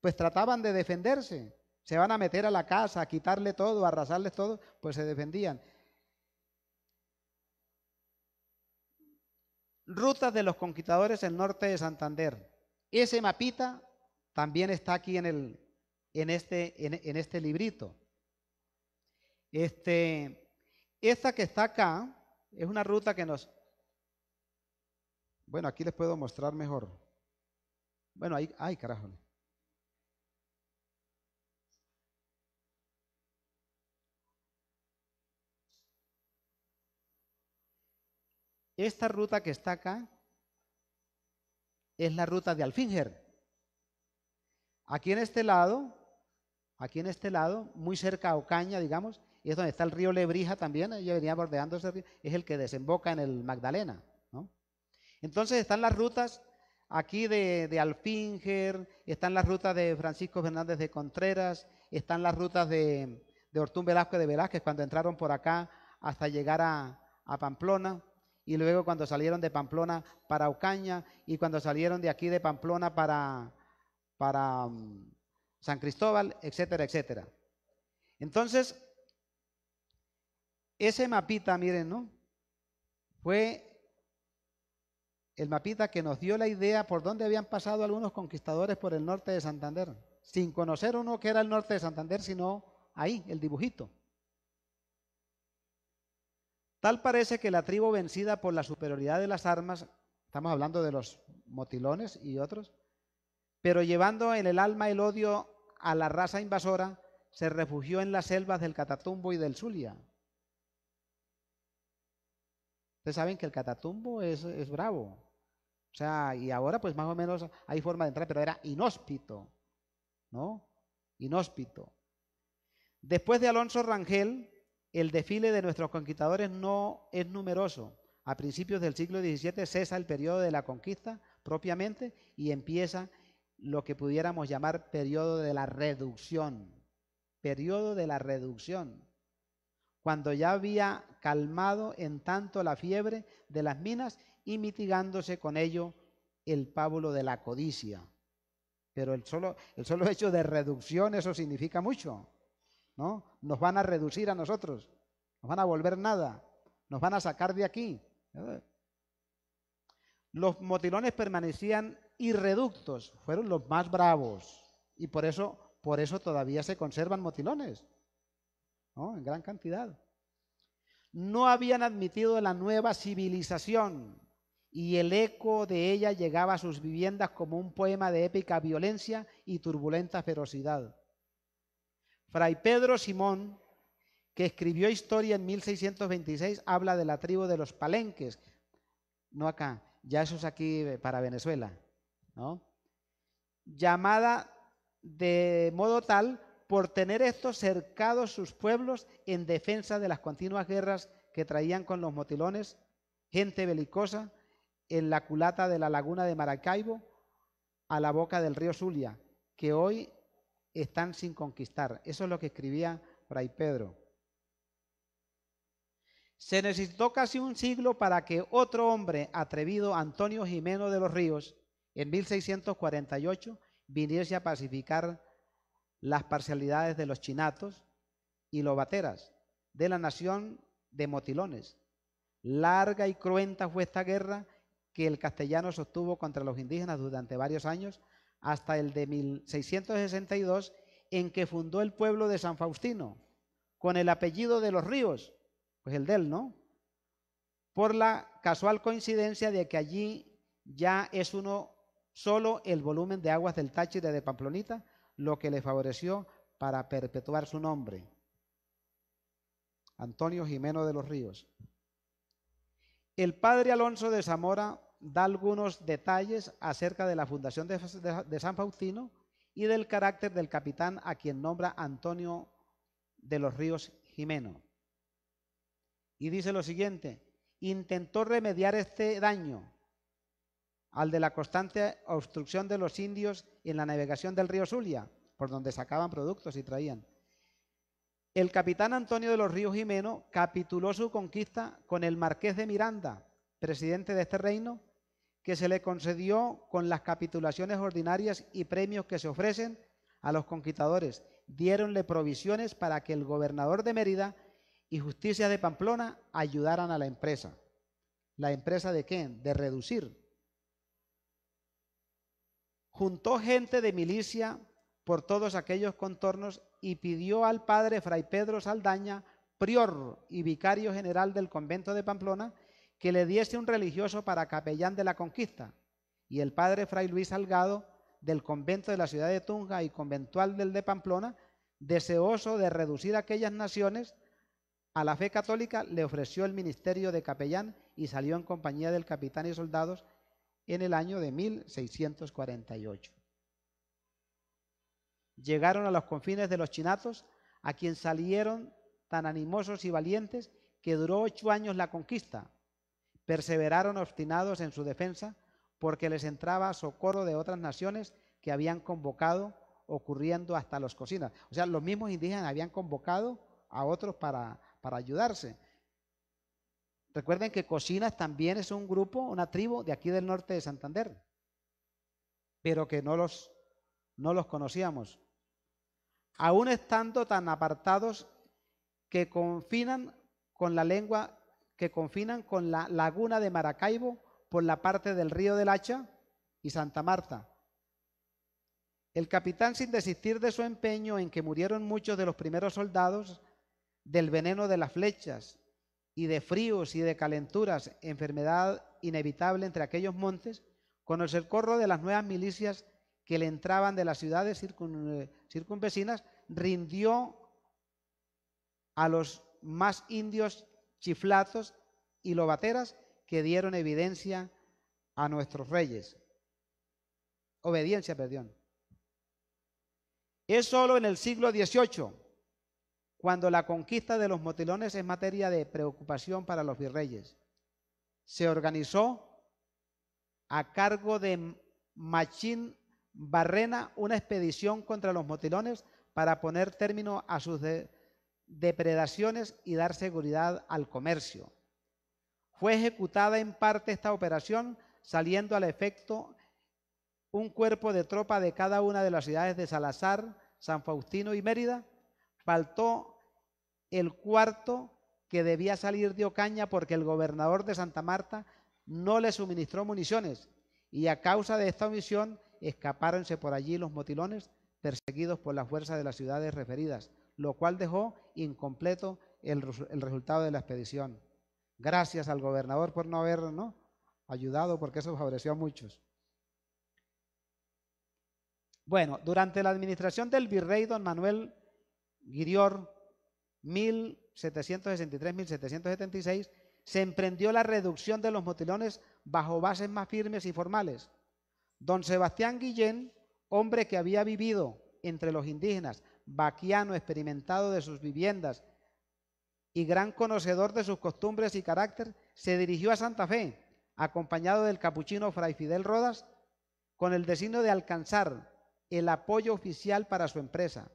pues trataban de defenderse. Se van a meter a la casa, a quitarle todo, a arrasarles todo, pues se defendían. Rutas de los conquistadores del norte de Santander. Ese mapita también está aquí en, el, en, este, en, este librito. Este, esta que está acá es una ruta que nos... Bueno, aquí les puedo mostrar mejor. Bueno, ahí, ay carajo. Esta ruta que está acá es la ruta de Alfinger. Aquí en este lado, aquí en este lado, muy cerca a Ocaña, digamos, y es donde está el río Lebrija también, ella venía bordeando ese río, es el que desemboca en el Magdalena. Entonces están las rutas aquí de, de, Alfinger, están las rutas de Francisco Fernández de Contreras, están las rutas de, de Ortún Velázquez de Velázquez cuando entraron por acá hasta llegar a, a Pamplona y luego cuando salieron de Pamplona para Ocaña y cuando salieron de aquí de Pamplona para, para mm, San Cristóbal, etcétera, etcétera. Entonces, ese mapita, miren, ¿no? Fue el mapita que nos dio la idea por dónde habían pasado algunos conquistadores por el norte de Santander, sin conocer uno que era el norte de Santander, sino ahí, el dibujito. Tal parece que la tribu vencida por la superioridad de las armas, estamos hablando de los motilones y otros, pero llevando en el alma el odio a la raza invasora, se refugió en las selvas del Catatumbo y del Zulia. Ustedes saben que el Catatumbo es, bravo. O sea, y ahora pues más o menos hay forma de entrar, pero era inhóspito, ¿no? Inhóspito. Después de Alonso Rangel, el desfile de nuestros conquistadores no es numeroso. A principios del siglo XVII cesa el periodo de la conquista propiamente y empieza lo que pudiéramos llamar periodo de la reducción. Periodo de la reducción. Cuando ya había calmado en tanto la fiebre de las minas y mitigándose con ello el pábulo de la codicia. Pero el solo, el solo hecho de reducción, eso significa mucho. ¿no? Nos van a reducir a nosotros, nos van a volver nada, nos van a sacar de aquí. Los motilones permanecían irreductos, fueron los más bravos y por eso, por eso todavía se conservan motilones, En gran cantidad. No habían admitido la nueva civilización y el eco de ella llegaba a sus viviendas como un poema de épica violencia y turbulenta ferocidad. Fray Pedro Simón, que escribió historia en 1626, habla de la tribu de los palenques. No acá, ya eso es aquí eh, para Venezuela, ¿no? Llamada de modo tal por tener estos cercados sus pueblos en defensa de las continuas guerras que traían con los motilones, gente belicosa, en la culata de la laguna de Maracaibo, a la boca del río Zulia, que hoy están sin conquistar. Eso es lo que escribía Fray Pedro. Se necesitó casi un siglo para que otro hombre atrevido, Antonio Jimeno de los Ríos, en 1648, viniese a pacificar las parcialidades de los chinatos y lobateras de la nación de Motilones. Larga y cruenta fue esta guerra que el castellano sostuvo contra los indígenas durante varios años, hasta el de 1662, en que fundó el pueblo de San Faustino, con el apellido de los ríos, pues el de él, ¿no? Por la casual coincidencia de que allí ya es uno solo el volumen de aguas del Táchira de Pamplonita, lo que le favoreció para perpetuar su nombre. Antonio Jimeno de los Ríos. El padre Alonso de Zamora da algunos detalles acerca de la fundación de, San Faustino y del carácter del capitán a quien nombra Antonio de los Ríos Jimeno. Y dice lo siguiente, intentó remediar este daño al de la constante obstrucción de los indios en la navegación del río Zulia, por donde sacaban productos y traían. El capitán Antonio de los Ríos Jimeno capituló su conquista con el marqués de Miranda, presidente de este reino, que se le concedió con las capitulaciones ordinarias y premios que se ofrecen a los conquistadores. Diéronle provisiones para que el gobernador de Mérida y Justicia de Pamplona ayudaran a la empresa. ¿La empresa de qué? De reducir. Juntó gente de milicia por todos aquellos contornos y pidió al padre Fray Pedro Saldaña, prior y vicario general del convento de Pamplona, que le diese un religioso para capellán de la conquista, y el padre Fray Luis Salgado, del convento de la ciudad de Tunja y conventual del de Pamplona, deseoso de reducir aquellas naciones a la fe católica, le ofreció el ministerio de capellán y salió en compañía del capitán y soldados en el año de 1648. Llegaron a los confines de los chinatos, a quien salieron tan animosos y valientes que duró ocho años la conquista, Perseveraron obstinados en su defensa porque les entraba socorro de otras naciones que habían convocado, ocurriendo hasta los cocinas. O sea, los mismos indígenas habían convocado a otros para, para ayudarse. Recuerden que Cocinas también es un grupo, una tribu de aquí del norte de Santander, pero que no los, no los conocíamos. Aún estando tan apartados que confinan con la lengua que confinan con la laguna de Maracaibo por la parte del río del Hacha y Santa Marta. El capitán, sin desistir de su empeño en que murieron muchos de los primeros soldados del veneno de las flechas y de fríos y de calenturas, enfermedad inevitable entre aquellos montes, con el socorro de las nuevas milicias que le entraban de las ciudades eh, circunvecinas, rindió a los más indios chiflatos y lobateras que dieron evidencia a nuestros reyes. Obediencia, perdón. Es solo en el siglo XVIII cuando la conquista de los motilones es materia de preocupación para los virreyes. Se organizó a cargo de Machín Barrena una expedición contra los motilones para poner término a sus depredaciones y dar seguridad al comercio. Fue ejecutada en parte esta operación saliendo al efecto un cuerpo de tropa de cada una de las ciudades de Salazar, San Faustino y Mérida. Faltó el cuarto que debía salir de Ocaña porque el gobernador de Santa Marta no le suministró municiones y a causa de esta omisión escapáronse por allí los motilones perseguidos por las fuerzas de las ciudades referidas lo cual dejó incompleto el, resultado de la expedición. Gracias al gobernador por no haber ¿no? ayudado, porque eso favoreció a muchos. Bueno, durante la administración del virrey don Manuel Guirior, 1763-1776, se emprendió la reducción de los motilones bajo bases más firmes y formales. Don Sebastián Guillén, hombre que había vivido entre los indígenas vaquiano, experimentado de sus viviendas y gran conocedor de sus costumbres y carácter, se dirigió a Santa Fe, acompañado del capuchino Fray Fidel Rodas, con el designio de alcanzar el apoyo oficial para su empresa.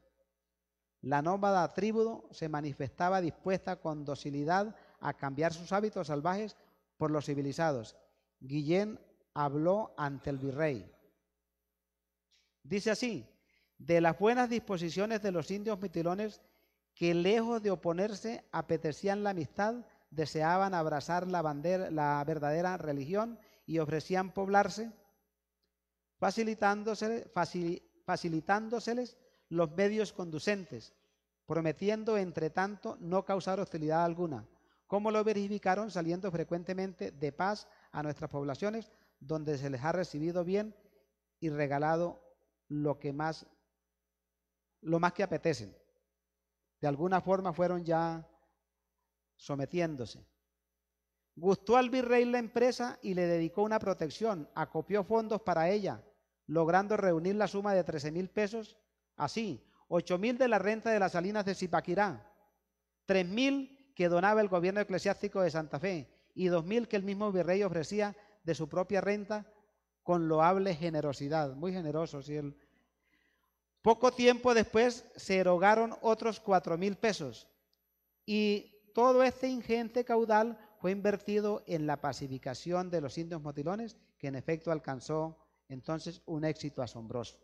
La nómada tribudo se manifestaba dispuesta con docilidad a cambiar sus hábitos salvajes por los civilizados. Guillén habló ante el virrey. Dice así, de las buenas disposiciones de los indios mitilones que lejos de oponerse apetecían la amistad, deseaban abrazar la, bandera, la verdadera religión y ofrecían poblarse, facilitándoseles los medios conducentes, prometiendo, entre tanto, no causar hostilidad alguna, como lo verificaron saliendo frecuentemente de paz a nuestras poblaciones, donde se les ha recibido bien y regalado lo que más lo más que apetecen. De alguna forma fueron ya sometiéndose. Gustó al virrey la empresa y le dedicó una protección, acopió fondos para ella, logrando reunir la suma de 13 mil pesos, así, 8 mil de la renta de las salinas de Zipaquirá, 3 mil que donaba el gobierno eclesiástico de Santa Fe y 2 mil que el mismo virrey ofrecía de su propia renta con loable generosidad, muy generoso, si el poco tiempo después se erogaron otros cuatro mil pesos y todo este ingente caudal fue invertido en la pacificación de los indios motilones, que en efecto alcanzó entonces un éxito asombroso.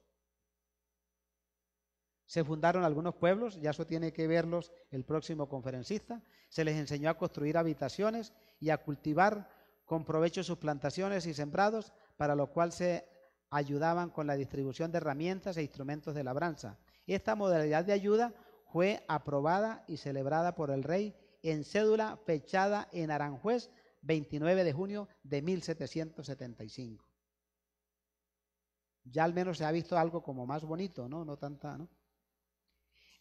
Se fundaron algunos pueblos, ya eso tiene que verlos el próximo conferencista. Se les enseñó a construir habitaciones y a cultivar con provecho sus plantaciones y sembrados, para lo cual se ayudaban con la distribución de herramientas e instrumentos de labranza. Esta modalidad de ayuda fue aprobada y celebrada por el rey en cédula fechada en Aranjuez 29 de junio de 1775. Ya al menos se ha visto algo como más bonito, ¿no? No tanta, ¿no?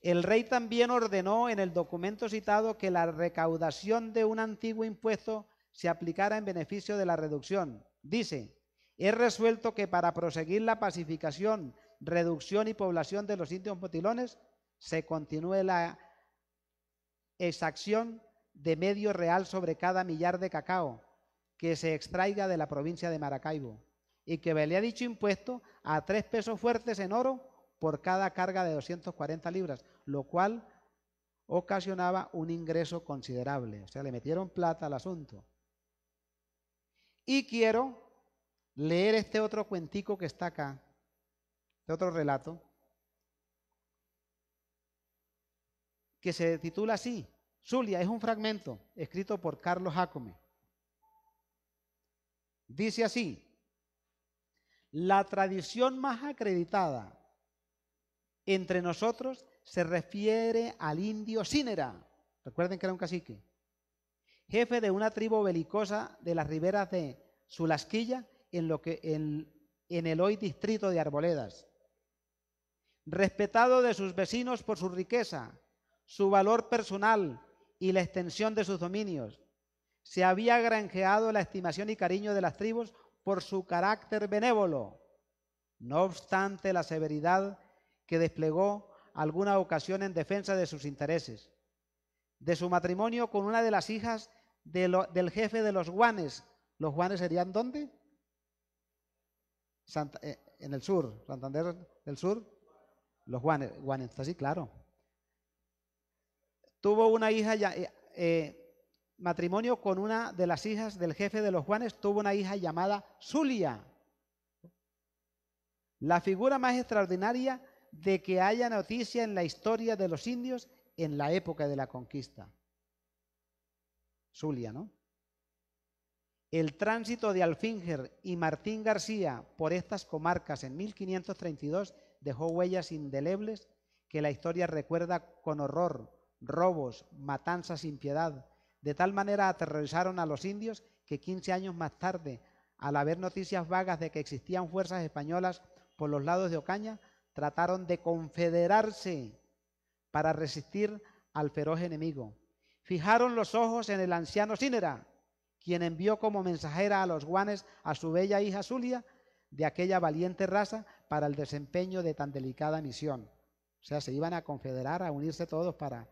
El rey también ordenó en el documento citado que la recaudación de un antiguo impuesto se aplicara en beneficio de la reducción. Dice, He resuelto que para proseguir la pacificación, reducción y población de los indios motilones, se continúe la exacción de medio real sobre cada millar de cacao que se extraiga de la provincia de Maracaibo y que valía dicho impuesto a tres pesos fuertes en oro por cada carga de 240 libras, lo cual ocasionaba un ingreso considerable. O sea, le metieron plata al asunto. Y quiero leer este otro cuentico que está acá, este otro relato, que se titula así, Zulia, es un fragmento escrito por Carlos Jacome. Dice así, la tradición más acreditada entre nosotros se refiere al indio Sínera, recuerden que era un cacique, jefe de una tribu belicosa de las riberas de Sulasquilla en, lo que, en, el hoy distrito de Arboledas. Respetado de sus vecinos por su riqueza, su valor personal y la extensión de sus dominios. Se había granjeado la estimación y cariño de las tribus por su carácter benévolo. No obstante la severidad que desplegó alguna ocasión en defensa de sus intereses, de su matrimonio con una de las hijas del jefe de los guanes. ¿Los guanes serían dónde? Santa, eh, en el sur, Santander del Sur, los Juanes, así claro. Tuvo una hija, ya, eh, eh, matrimonio con una de las hijas del jefe de los Juanes, tuvo una hija llamada Zulia. La figura más extraordinaria de que haya noticia en la historia de los indios en la época de la conquista. Zulia, ¿no? El tránsito de Alfinger y Martín García por estas comarcas en 1532 dejó huellas indelebles que la historia recuerda con horror, robos, matanzas sin piedad. De tal manera aterrorizaron a los indios que 15 años más tarde, al haber noticias vagas de que existían fuerzas españolas por los lados de Ocaña, trataron de confederarse para resistir al feroz enemigo. Fijaron los ojos en el anciano Cínera, quien envió como mensajera a los guanes a su bella hija Zulia, de aquella valiente raza, para el desempeño de tan delicada misión. O sea, se iban a confederar, a unirse todos para,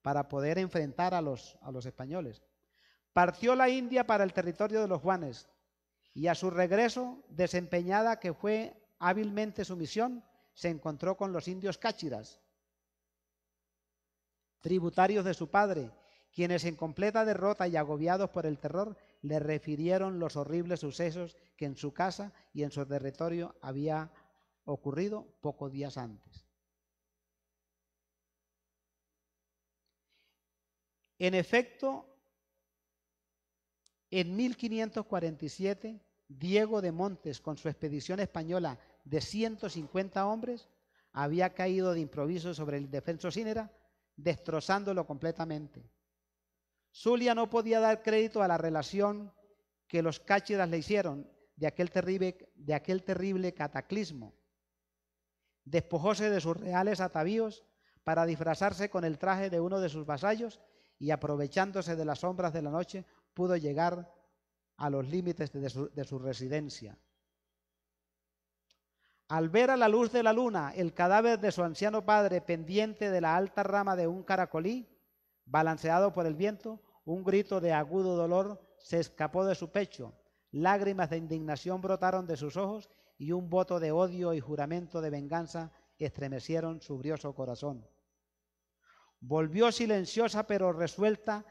para poder enfrentar a los, a los españoles. Partió la India para el territorio de los guanes y a su regreso, desempeñada que fue hábilmente su misión, se encontró con los indios cáchiras, tributarios de su padre, quienes en completa derrota y agobiados por el terror le refirieron los horribles sucesos que en su casa y en su territorio había ocurrido pocos días antes. En efecto, en 1547, Diego de Montes, con su expedición española de 150 hombres, había caído de improviso sobre el defenso Cínera, destrozándolo completamente. Zulia no podía dar crédito a la relación que los cáchidas le hicieron de aquel terrible, de aquel terrible cataclismo. Despojóse de sus reales atavíos para disfrazarse con el traje de uno de sus vasallos y aprovechándose de las sombras de la noche pudo llegar a los límites de su residencia. Al ver a la luz de la luna el cadáver de su anciano padre pendiente de la alta rama de un caracolí, balanceado por el viento, un grito de agudo dolor se escapó de su pecho, lágrimas de indignación brotaron de sus ojos y un voto de odio y juramento de venganza estremecieron su brioso corazón. Volvió silenciosa pero resuelta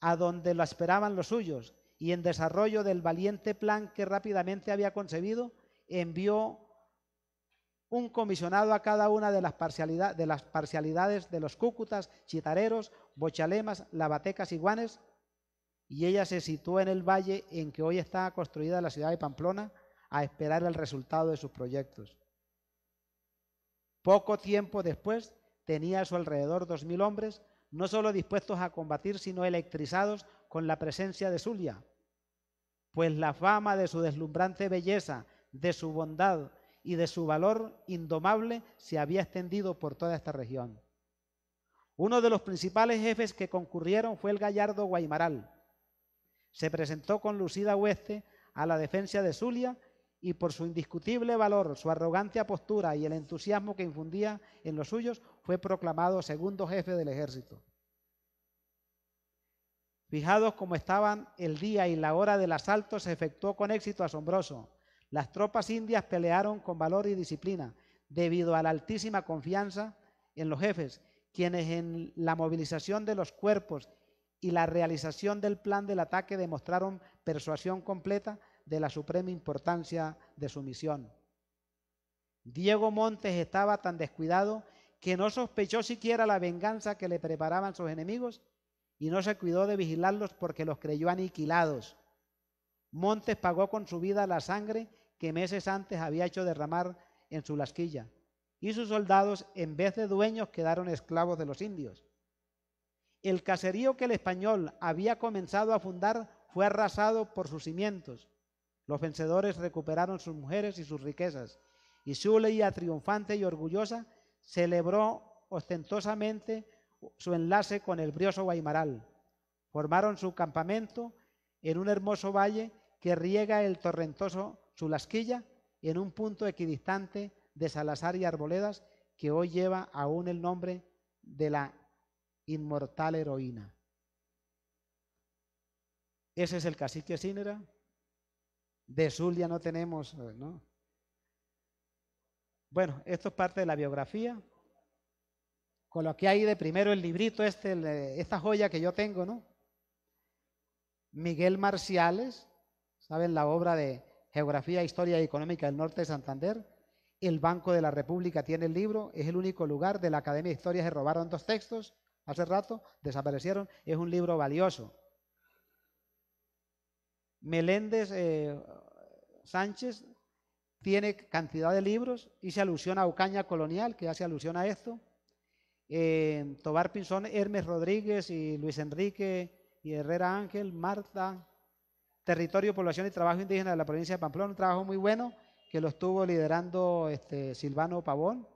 a donde lo esperaban los suyos y en desarrollo del valiente plan que rápidamente había concebido, envió un comisionado a cada una de las, parcialidades de los cúcutas, chitareros, bochalemas, lavatecas y guanes, y ella se situó en el valle en que hoy está construida la ciudad de Pamplona a esperar el resultado de sus proyectos. Poco tiempo después tenía a su alrededor dos mil hombres, no solo dispuestos a combatir, sino electrizados con la presencia de Zulia, pues la fama de su deslumbrante belleza, de su bondad, y de su valor indomable se había extendido por toda esta región. Uno de los principales jefes que concurrieron fue el gallardo Guaymaral. Se presentó con lucida hueste a la defensa de Zulia y por su indiscutible valor, su arrogante postura y el entusiasmo que infundía en los suyos, fue proclamado segundo jefe del ejército. Fijados como estaban el día y la hora del asalto, se efectuó con éxito asombroso. Las tropas indias pelearon con valor y disciplina debido a la altísima confianza en los jefes, quienes en la movilización de los cuerpos y la realización del plan del ataque demostraron persuasión completa de la suprema importancia de su misión. Diego Montes estaba tan descuidado que no sospechó siquiera la venganza que le preparaban sus enemigos y no se cuidó de vigilarlos porque los creyó aniquilados. Montes pagó con su vida la sangre que meses antes había hecho derramar en su lasquilla. Y sus soldados, en vez de dueños, quedaron esclavos de los indios. El caserío que el español había comenzado a fundar fue arrasado por sus cimientos. Los vencedores recuperaron sus mujeres y sus riquezas. Y Zuleia, triunfante y orgullosa, celebró ostentosamente su enlace con el brioso Guaymaral. Formaron su campamento en un hermoso valle que riega el torrentoso Chulasquilla y en un punto equidistante de Salazar y Arboledas que hoy lleva aún el nombre de la inmortal heroína. Ese es el cacique Cínera De Zulia no tenemos, eh, ¿no? Bueno, esto es parte de la biografía. Coloqué ahí de primero el librito, este, eh, esta joya que yo tengo, ¿no? Miguel Marciales, ¿saben la obra de Geografía, Historia y Económica del Norte de Santander. El Banco de la República tiene el libro, es el único lugar de la Academia de Historia, se robaron dos textos hace rato, desaparecieron, es un libro valioso. Meléndez eh, Sánchez tiene cantidad de libros, hice alusión a Ucaña Colonial, que hace alusión a esto. Eh, Tobar Pinzón, Hermes Rodríguez y Luis Enrique y Herrera Ángel, Marta Territorio, Población y Trabajo Indígena de la provincia de Pamplona, un trabajo muy bueno que lo estuvo liderando este, Silvano Pavón.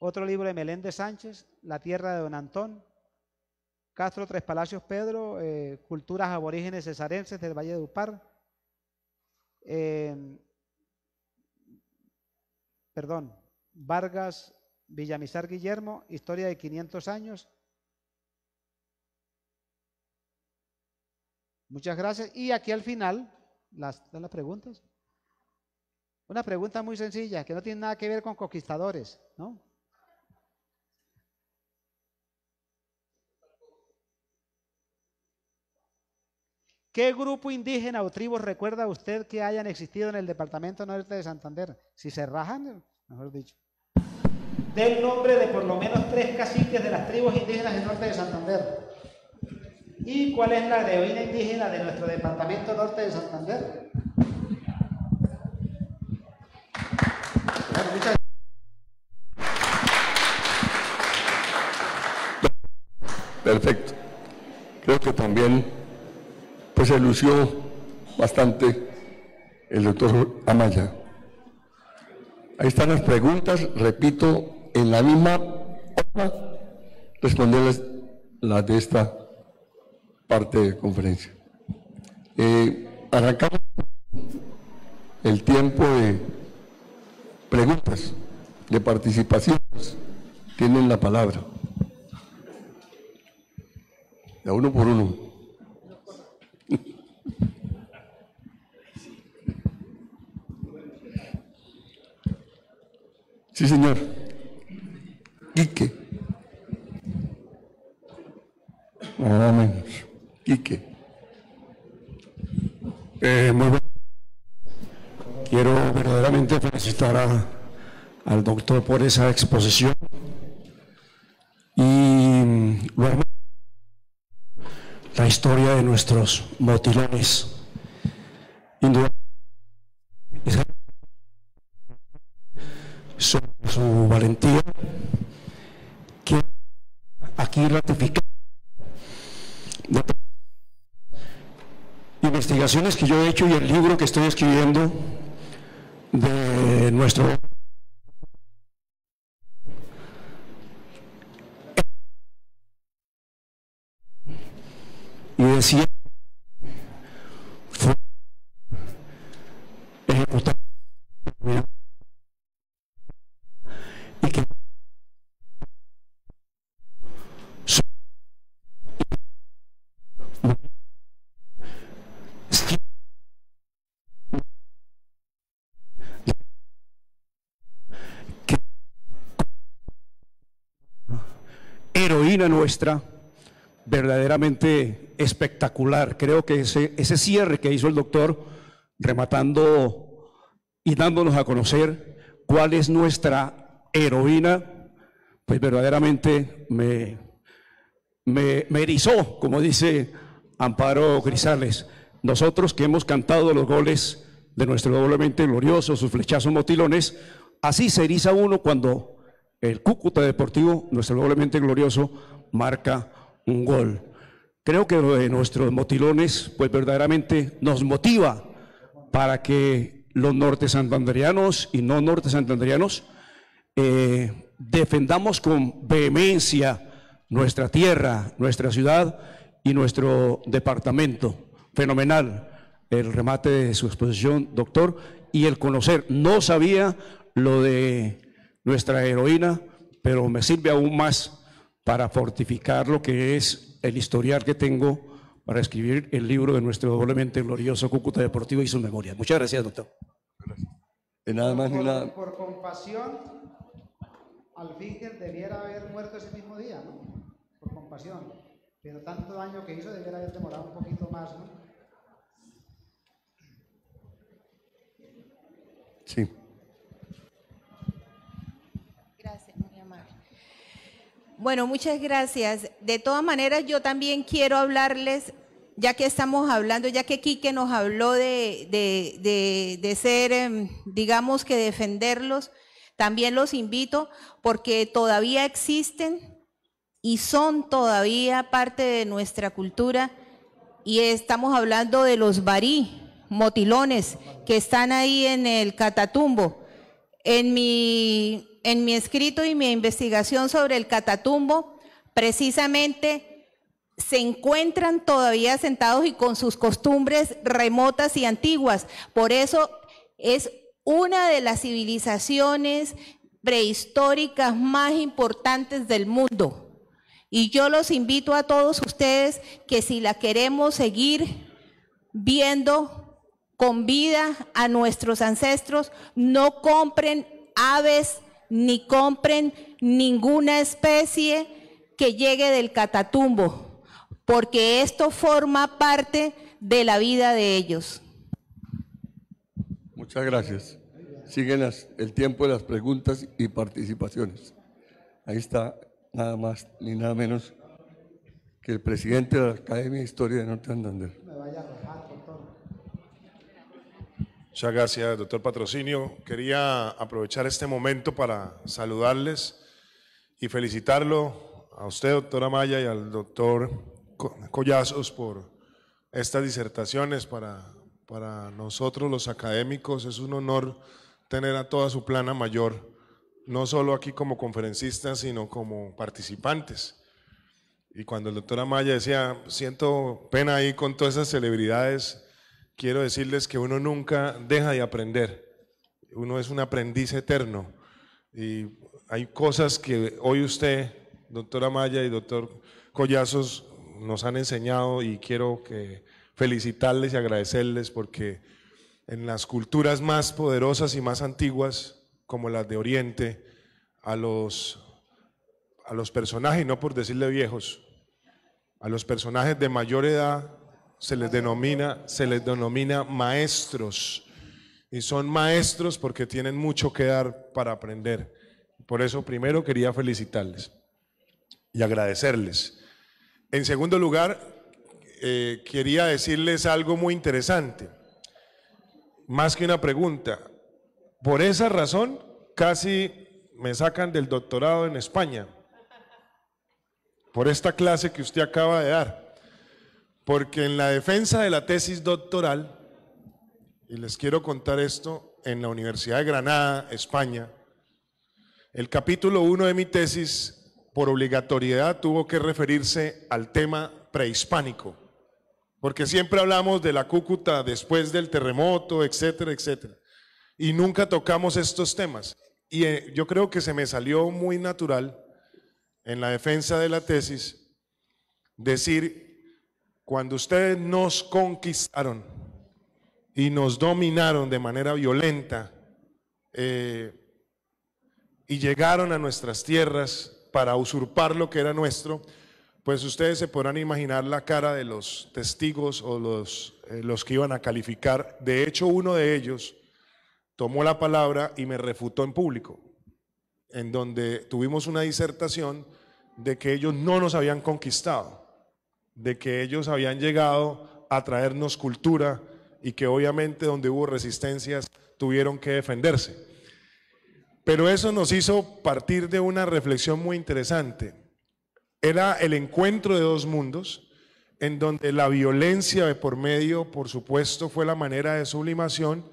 Otro libro de Meléndez Sánchez, La Tierra de Don Antón. Castro Tres Palacios Pedro, eh, Culturas Aborígenes Cesarenses del Valle de Upar. Eh, perdón, Vargas Villamizar Guillermo, Historia de 500 años. Muchas gracias. Y aquí al final, las, las preguntas. Una pregunta muy sencilla, que no tiene nada que ver con conquistadores, ¿no? ¿Qué grupo indígena o tribu recuerda usted que hayan existido en el departamento norte de Santander? Si se rajan, mejor dicho. Del nombre de por lo menos tres caciques de las tribus indígenas del norte de Santander. ¿Y cuál es la de indígena de nuestro departamento norte de Santander? Perfecto. Creo que también pues se lució bastante el doctor Amaya. Ahí están las preguntas, repito, en la misma forma responderles las de esta parte de conferencia. Eh, arrancamos el tiempo de preguntas, de participación, Tienen la palabra. De uno por uno. [LAUGHS] Sí, señor. Quique. menos Quique. Eh, muy bueno. Quiero verdaderamente felicitar al doctor por esa exposición. Y la historia de nuestros motilones. Sobre su valentía, que aquí ratifica investigaciones que yo he hecho y el libro que estoy escribiendo de nuestro y decía nuestra verdaderamente espectacular. Creo que ese, ese cierre que hizo el doctor, rematando y dándonos a conocer cuál es nuestra heroína, pues verdaderamente me, me, me erizó, como dice Amparo Grisales. Nosotros que hemos cantado los goles de nuestro doblemente glorioso, sus flechazos motilones, así se eriza uno cuando el Cúcuta Deportivo, nuestro doblemente glorioso, marca un gol. Creo que lo eh, de nuestros motilones, pues verdaderamente nos motiva para que los norte santanderianos y no norte santanderianos eh, defendamos con vehemencia nuestra tierra, nuestra ciudad y nuestro departamento. Fenomenal el remate de su exposición, doctor, y el conocer. No sabía lo de nuestra heroína, pero me sirve aún más para fortificar lo que es el historial que tengo para escribir el libro de nuestro doblemente glorioso Cúcuta Deportivo y su memoria. Muchas gracias, doctor. Gracias. De nada más ni nada. Por compasión, al fin que debiera haber muerto ese mismo día, ¿no? Por compasión. Pero tanto daño que hizo debiera haber demorado un poquito más, ¿no? Sí. Bueno, muchas gracias. De todas maneras, yo también quiero hablarles, ya que estamos hablando, ya que Quique nos habló de, de ser, em, digamos que defenderlos, también los invito porque todavía existen y son todavía parte de nuestra cultura y estamos hablando de los barí, motilones, que están ahí en el Catatumbo. En mi en mi escrito y mi investigación sobre el catatumbo, precisamente se encuentran todavía sentados y con sus costumbres remotas y antiguas. Por eso es una de las civilizaciones prehistóricas más importantes del mundo. Y yo los invito a todos ustedes que si la queremos seguir viendo con vida a nuestros ancestros, no compren aves ni compren ninguna especie que llegue del catatumbo, porque esto forma parte de la vida de ellos. Muchas gracias. Siguen el tiempo de las preguntas y participaciones. Ahí está nada más ni nada menos que el presidente de la Academia de Historia de Norte Santander. Muchas gracias, doctor Patrocinio. Quería aprovechar este momento para saludarles y felicitarlo a usted, doctora Maya, y al doctor Collazos por estas disertaciones. Para, para nosotros, los académicos, es un honor tener a toda su plana mayor, no solo aquí como conferencistas, sino como participantes. Y cuando el doctor Maya decía, siento pena ahí con todas esas celebridades, quiero decirles que uno nunca deja de aprender. Uno es un aprendiz eterno. Y hay cosas que hoy usted, doctora Maya y doctor Collazos, nos han enseñado y quiero felicitarles y agradecerles porque en las culturas más poderosas y más antiguas, como las de Oriente, a los, a los personajes, no por decirle viejos, a los personajes de mayor edad se les denomina, se les denomina maestros. Y son maestros porque tienen mucho que dar para aprender. Por eso primero quería felicitarles y agradecerles. En segundo lugar, eh, quería decirles algo muy interesante, más que una pregunta. Por esa razón, casi me sacan del doctorado en España, por esta clase que usted acaba de dar. Porque en la defensa de la tesis doctoral, y les quiero contar esto, en la Universidad de Granada, España, el capítulo 1 de mi tesis, por obligatoriedad, tuvo que referirse al tema prehispánico, porque siempre hablamos de la Cúcuta después del terremoto, etcétera, etcétera, y nunca tocamos estos temas. Y eh, yo creo que se me salió muy natural en la defensa de la tesis decir cuando ustedes nos conquistaron y nos dominaron de manera violenta eh, y llegaron a nuestras tierras para usurpar lo que era nuestro, pues ustedes se podrán imaginar la cara de los testigos o los, eh, los que iban a calificar. De hecho, uno de ellos tomó la palabra y me refutó en público, en donde tuvimos una disertación de que ellos no nos habían conquistado de que ellos habían llegado a traernos cultura y que obviamente donde hubo resistencias tuvieron que defenderse. Pero eso nos hizo partir de una reflexión muy interesante. Era el encuentro de dos mundos en donde la violencia de por medio, por supuesto, fue la manera de sublimación,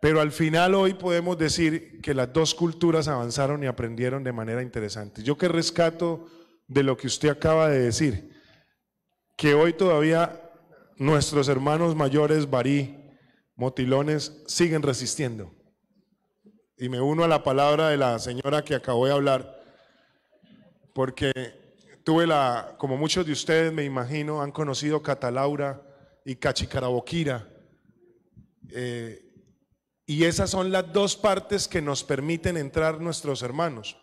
pero al final hoy podemos decir que las dos culturas avanzaron y aprendieron de manera interesante. Yo que rescato de lo que usted acaba de decir, que hoy todavía nuestros hermanos mayores, barí, motilones, siguen resistiendo. Y me uno a la palabra de la señora que acabó de hablar, porque tuve la, como muchos de ustedes me imagino, han conocido Catalaura y Cachicaraboquira. Eh, y esas son las dos partes que nos permiten entrar nuestros hermanos.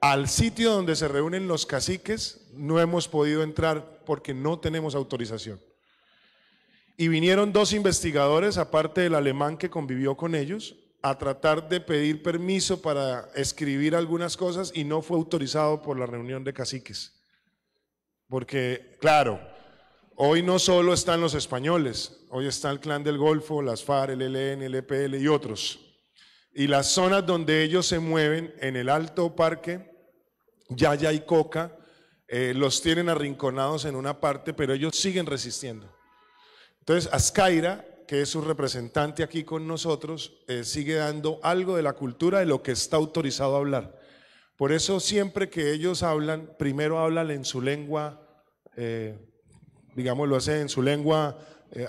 Al sitio donde se reúnen los caciques no hemos podido entrar porque no tenemos autorización. Y vinieron dos investigadores, aparte del alemán que convivió con ellos, a tratar de pedir permiso para escribir algunas cosas y no fue autorizado por la reunión de caciques. Porque, claro, hoy no solo están los españoles, hoy está el Clan del Golfo, las FARC, el ELN, el EPL y otros. Y las zonas donde ellos se mueven, en el Alto Parque, ya y Coca, eh, los tienen arrinconados en una parte, pero ellos siguen resistiendo. Entonces, Ascaira, que es su representante aquí con nosotros, eh, sigue dando algo de la cultura de lo que está autorizado a hablar. Por eso siempre que ellos hablan, primero hablan en su lengua, eh, digamos, lo hace en su lengua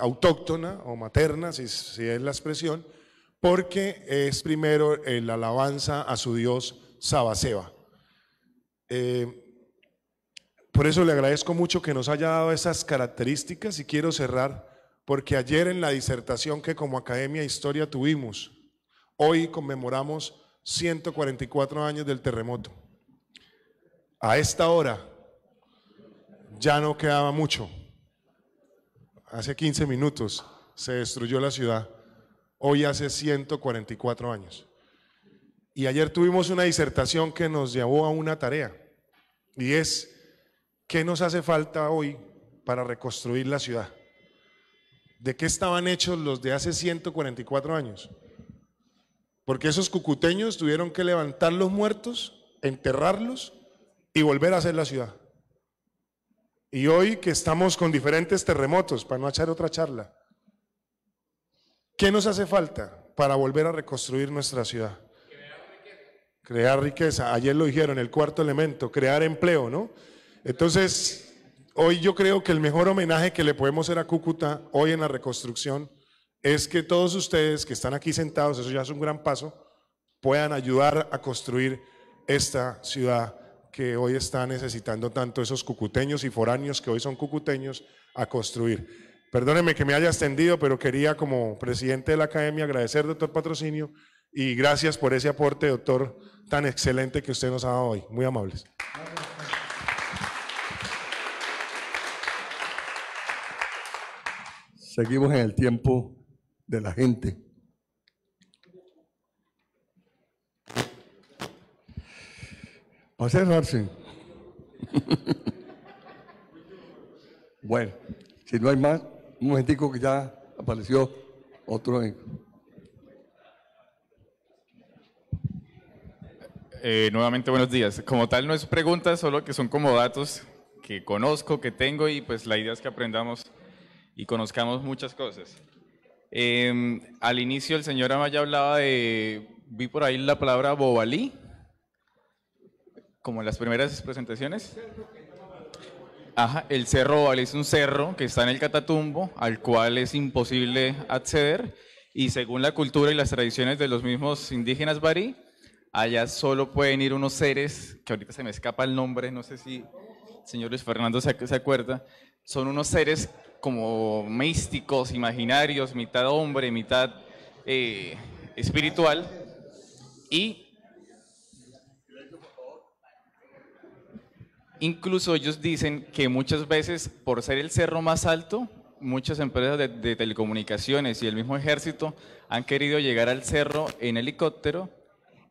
autóctona o materna, si, es la expresión, porque es primero la alabanza a su dios Sabaseba. Por eso le agradezco mucho que nos haya dado esas características y quiero cerrar porque ayer en la disertación que como Academia de Historia tuvimos, hoy conmemoramos 144 años del terremoto. A esta hora ya no quedaba mucho. Hace 15 minutos se destruyó la ciudad, hoy hace 144 años. Y ayer tuvimos una disertación que nos llevó a una tarea, y es ¿Qué nos hace falta hoy para reconstruir la ciudad? ¿De qué estaban hechos los de hace 144 años? Porque esos cucuteños tuvieron que levantar los muertos, enterrarlos y volver a hacer la ciudad. Y hoy que estamos con diferentes terremotos, para no echar otra charla, ¿qué nos hace falta para volver a reconstruir nuestra ciudad? Crear riqueza. Crear riqueza. Ayer lo dijeron, el cuarto elemento, crear empleo, ¿no? Entonces, hoy yo creo que el mejor homenaje que le podemos hacer a Cúcuta hoy en la reconstrucción es que todos ustedes que están aquí sentados, eso ya es un gran paso, puedan ayudar a construir esta ciudad que hoy está necesitando tanto esos cucuteños y foráneos que hoy son cucuteños a construir. Perdóneme que me haya extendido, pero quería como presidente de la academia agradecer, doctor Patrocinio, y gracias por ese aporte, doctor, tan excelente que usted nos ha dado hoy. Muy amables. Seguimos en el tiempo de la gente. Para cerrarse. [LAUGHS] bueno, si no hay más, un momentico que ya apareció otro. Eh, nuevamente buenos días. Como tal no es pregunta, solo que son como datos que conozco, que tengo y pues la idea es que aprendamos y conozcamos muchas cosas. Em, al inicio el señor Amaya hablaba de, vi por ahí la palabra bobalí, como en las primeras presentaciones. Ajá, el Cerro Bobalí es un cerro que está en el Catatumbo, al cual es imposible acceder, y según la cultura y las tradiciones de los mismos indígenas barí, allá solo pueden ir unos seres, que ahorita se me escapa el nombre, no sé si señores, Fernando se, acuerda, son unos seres como místicos, imaginarios, mitad hombre, mitad eh, espiritual. Y incluso ellos dicen que muchas veces, por ser el cerro más alto, muchas empresas de, de, telecomunicaciones y el mismo ejército han querido llegar al cerro en helicóptero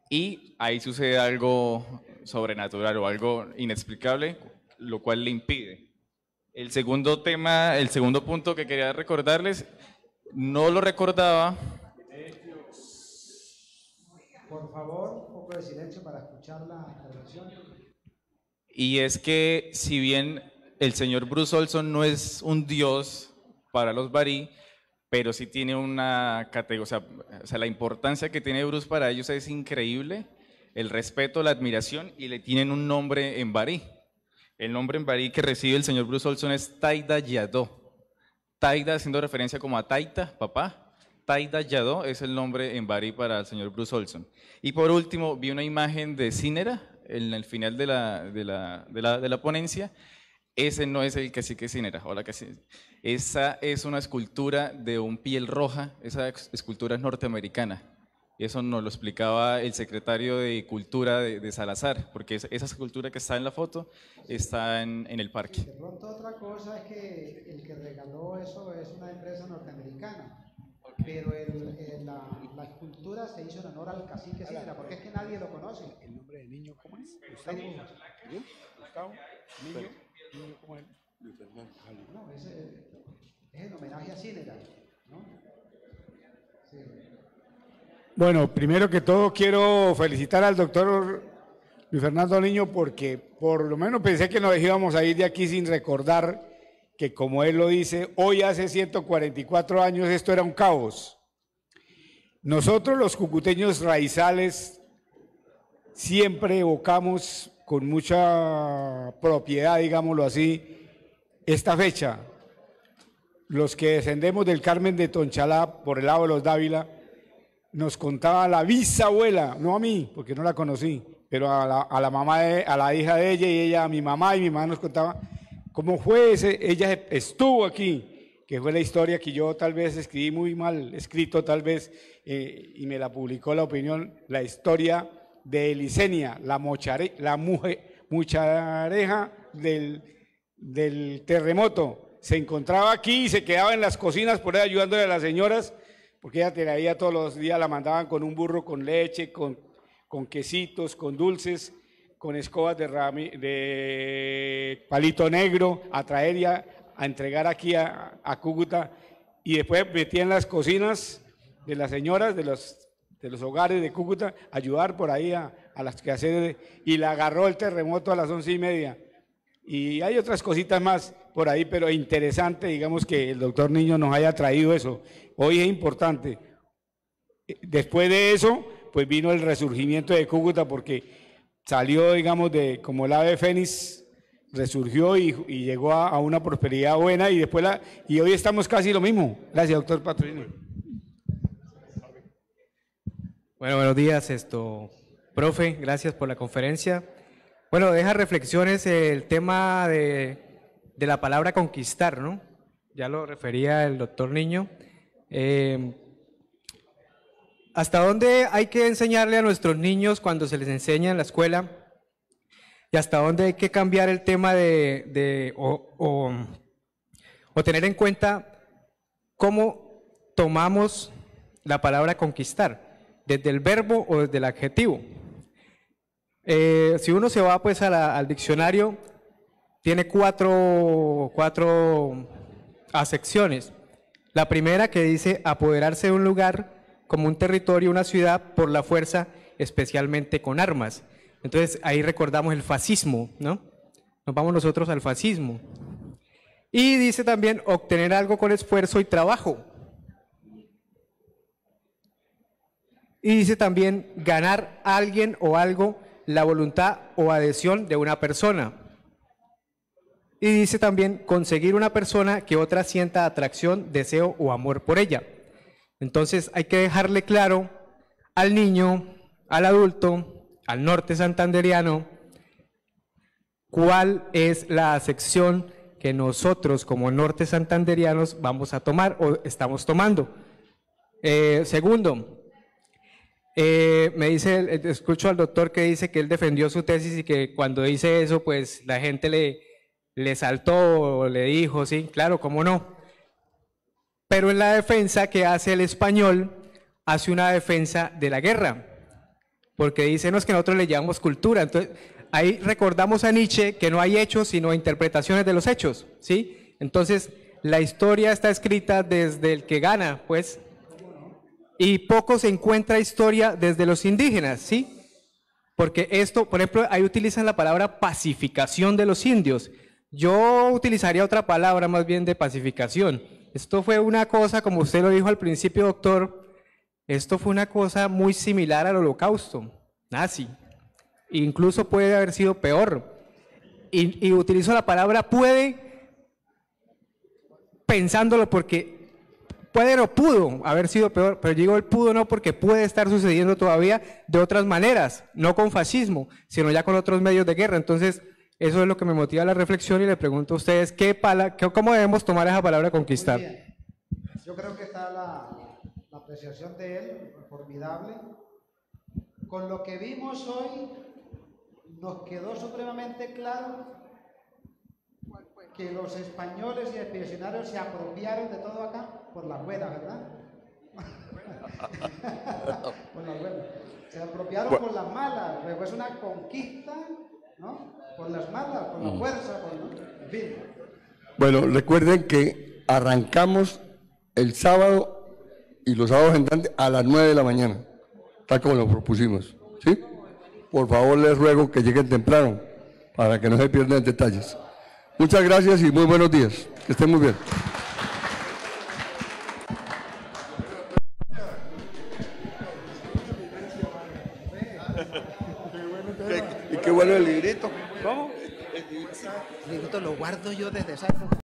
y ahí sucede algo sobrenatural o algo inexplicable lo cual le impide. El segundo tema, el segundo punto que quería recordarles, no lo recordaba. Por favor, un poco de silencio para escuchar la Y es que si bien el señor Bruce Olson no es un dios para los barí, pero sí tiene una categoría, o sea, la importancia que tiene Bruce para ellos es increíble, el respeto, la admiración y le tienen un nombre en barí. El nombre en barí que recibe el señor Bruce Olson es Taida Yadó. Taida haciendo referencia como a Taita, papá. Taida Yadó es el nombre en barí para el señor Bruce Olson. Y por último, vi una imagen de Cinera en el final de la, la, de la, de la ponencia. Ese no es el cacique Cinera, hola cacique. Esa es una escultura de un piel roja, esa escultura es norteamericana y eso nos lo explicaba el secretario de Cultura de, Salazar, porque esa, escultura que está en la foto está en, el parque. de pronto otra cosa es que el que regaló eso es una empresa norteamericana, pero la, escultura se hizo en honor al cacique Sidra, porque es que nadie lo conoce. ¿El nombre del niño cómo es? Gustavo. ¿Bien? Gustavo. Niño. ¿Niño cómo es? No, es, es el homenaje a Sidra, ¿no? Sí. Bueno, primero que todo quiero felicitar al doctor Luis Fernando Niño porque por lo menos pensé que nos dejábamos a ir de aquí sin recordar que como él lo dice, hoy hace 144 años esto era un caos. Nosotros los cucuteños raizales siempre evocamos con mucha propiedad, digámoslo así, esta fecha. Los que descendemos del Carmen de Tonchalá por el lado de los Dávila, nos contaba la bisabuela, no a mí, porque no la conocí, pero a la, mamá, a la hija de ella y ella a mi mamá y mi mamá nos contaba cómo fue ella estuvo aquí, que fue la historia que yo tal vez escribí muy mal, escrito tal vez, eh, y me la publicó la opinión, la historia de Elisenia, la, mochare, la mujer, muchareja del, del terremoto. Se encontraba aquí y se quedaba en las cocinas por ahí ayudándole a las señoras porque ella traía todos los días, la mandaban con un burro con leche, con, con quesitos, con dulces, con escobas de, palito negro, a traer ya, a entregar aquí a, a, Cúcuta. Y después metía en las cocinas de las señoras, de los, de los hogares de Cúcuta, ayudar por ahí a, a las hacen Y la agarró el terremoto a las once y media. Y hay otras cositas más por ahí, pero interesante, digamos, que el doctor Niño nos haya traído eso. Hoy es importante. Después de eso, pues vino el resurgimiento de Cúcuta porque salió, digamos, de como el ave fénix, resurgió y, llegó a, a, una prosperidad buena y después la, y hoy estamos casi lo mismo. Gracias, doctor Patrino. Bueno, buenos días, esto, profe, gracias por la conferencia. Bueno, deja reflexiones el tema de de la palabra conquistar, ¿no? Ya lo refería el doctor Niño. Em, ¿Hasta dónde hay que enseñarle a nuestros niños cuando se les enseña en la escuela? ¿Y hasta dónde hay que cambiar el tema de, o, o, tener en cuenta cómo tomamos la palabra conquistar, desde el verbo o desde el adjetivo? Eh, si uno se va pues a al diccionario, tiene cuatro, cuatro acepciones. La primera que dice apoderarse de un lugar como un territorio, una ciudad, por la fuerza, especialmente con armas. Entonces ahí recordamos el fascismo, ¿no? Nos vamos nosotros al fascismo. Y dice también obtener algo con esfuerzo y trabajo. Y dice también ganar a alguien o algo la voluntad o adhesión de una persona. Y dice también conseguir una persona que otra sienta atracción, deseo o amor por ella. Entonces hay que dejarle claro al niño, al adulto, al norte santanderiano, cuál es la sección que nosotros como norte santanderianos vamos a tomar o estamos tomando. Eh, segundo, eh, me dice, escucho al doctor que dice que él defendió su tesis y que cuando dice eso, pues la gente le, le saltó, le dijo, sí, claro, cómo no. Pero en la defensa que hace el español, hace una defensa de la guerra, porque dicen no que nosotros le llamamos cultura, entonces ahí recordamos a Nietzsche que no hay hechos, sino interpretaciones de los hechos, ¿sí? Entonces, la historia está escrita desde el que gana, pues, y poco se encuentra historia desde los indígenas, ¿sí? Porque esto, por ejemplo, ahí utilizan la palabra pacificación de los indios, yo utilizaría otra palabra más bien de pacificación. Esto fue una cosa, como usted lo dijo al principio, doctor, esto fue una cosa muy similar al holocausto nazi. Incluso puede haber sido peor. Y, utilizo la palabra puede pensándolo porque puede o pudo haber sido peor, pero digo el pudo no porque puede estar sucediendo todavía de otras maneras, no con fascismo, sino ya con otros medios de guerra. Entonces, eso es lo que me motiva la reflexión y le pregunto a ustedes, ¿qué ¿cómo debemos tomar esa palabra conquistar? Yo creo que está la, la apreciación de él, formidable. Con lo que vimos hoy, nos quedó supremamente claro que los españoles y expedicionarios se apropiaron de todo acá por la rueda, ¿verdad? [LAUGHS] por la Se apropiaron por las malas, pero es una conquista, ¿no? las la mm. fuerza, Bueno, recuerden que arrancamos el sábado y los sábados entrantes a las 9 de la mañana, tal como lo propusimos. ¿sí? Por favor, les ruego que lleguen temprano para que no se pierdan detalles. Muchas gracias y muy buenos días. Que estén muy bien. el librito digo, lo guardo yo desde esa época.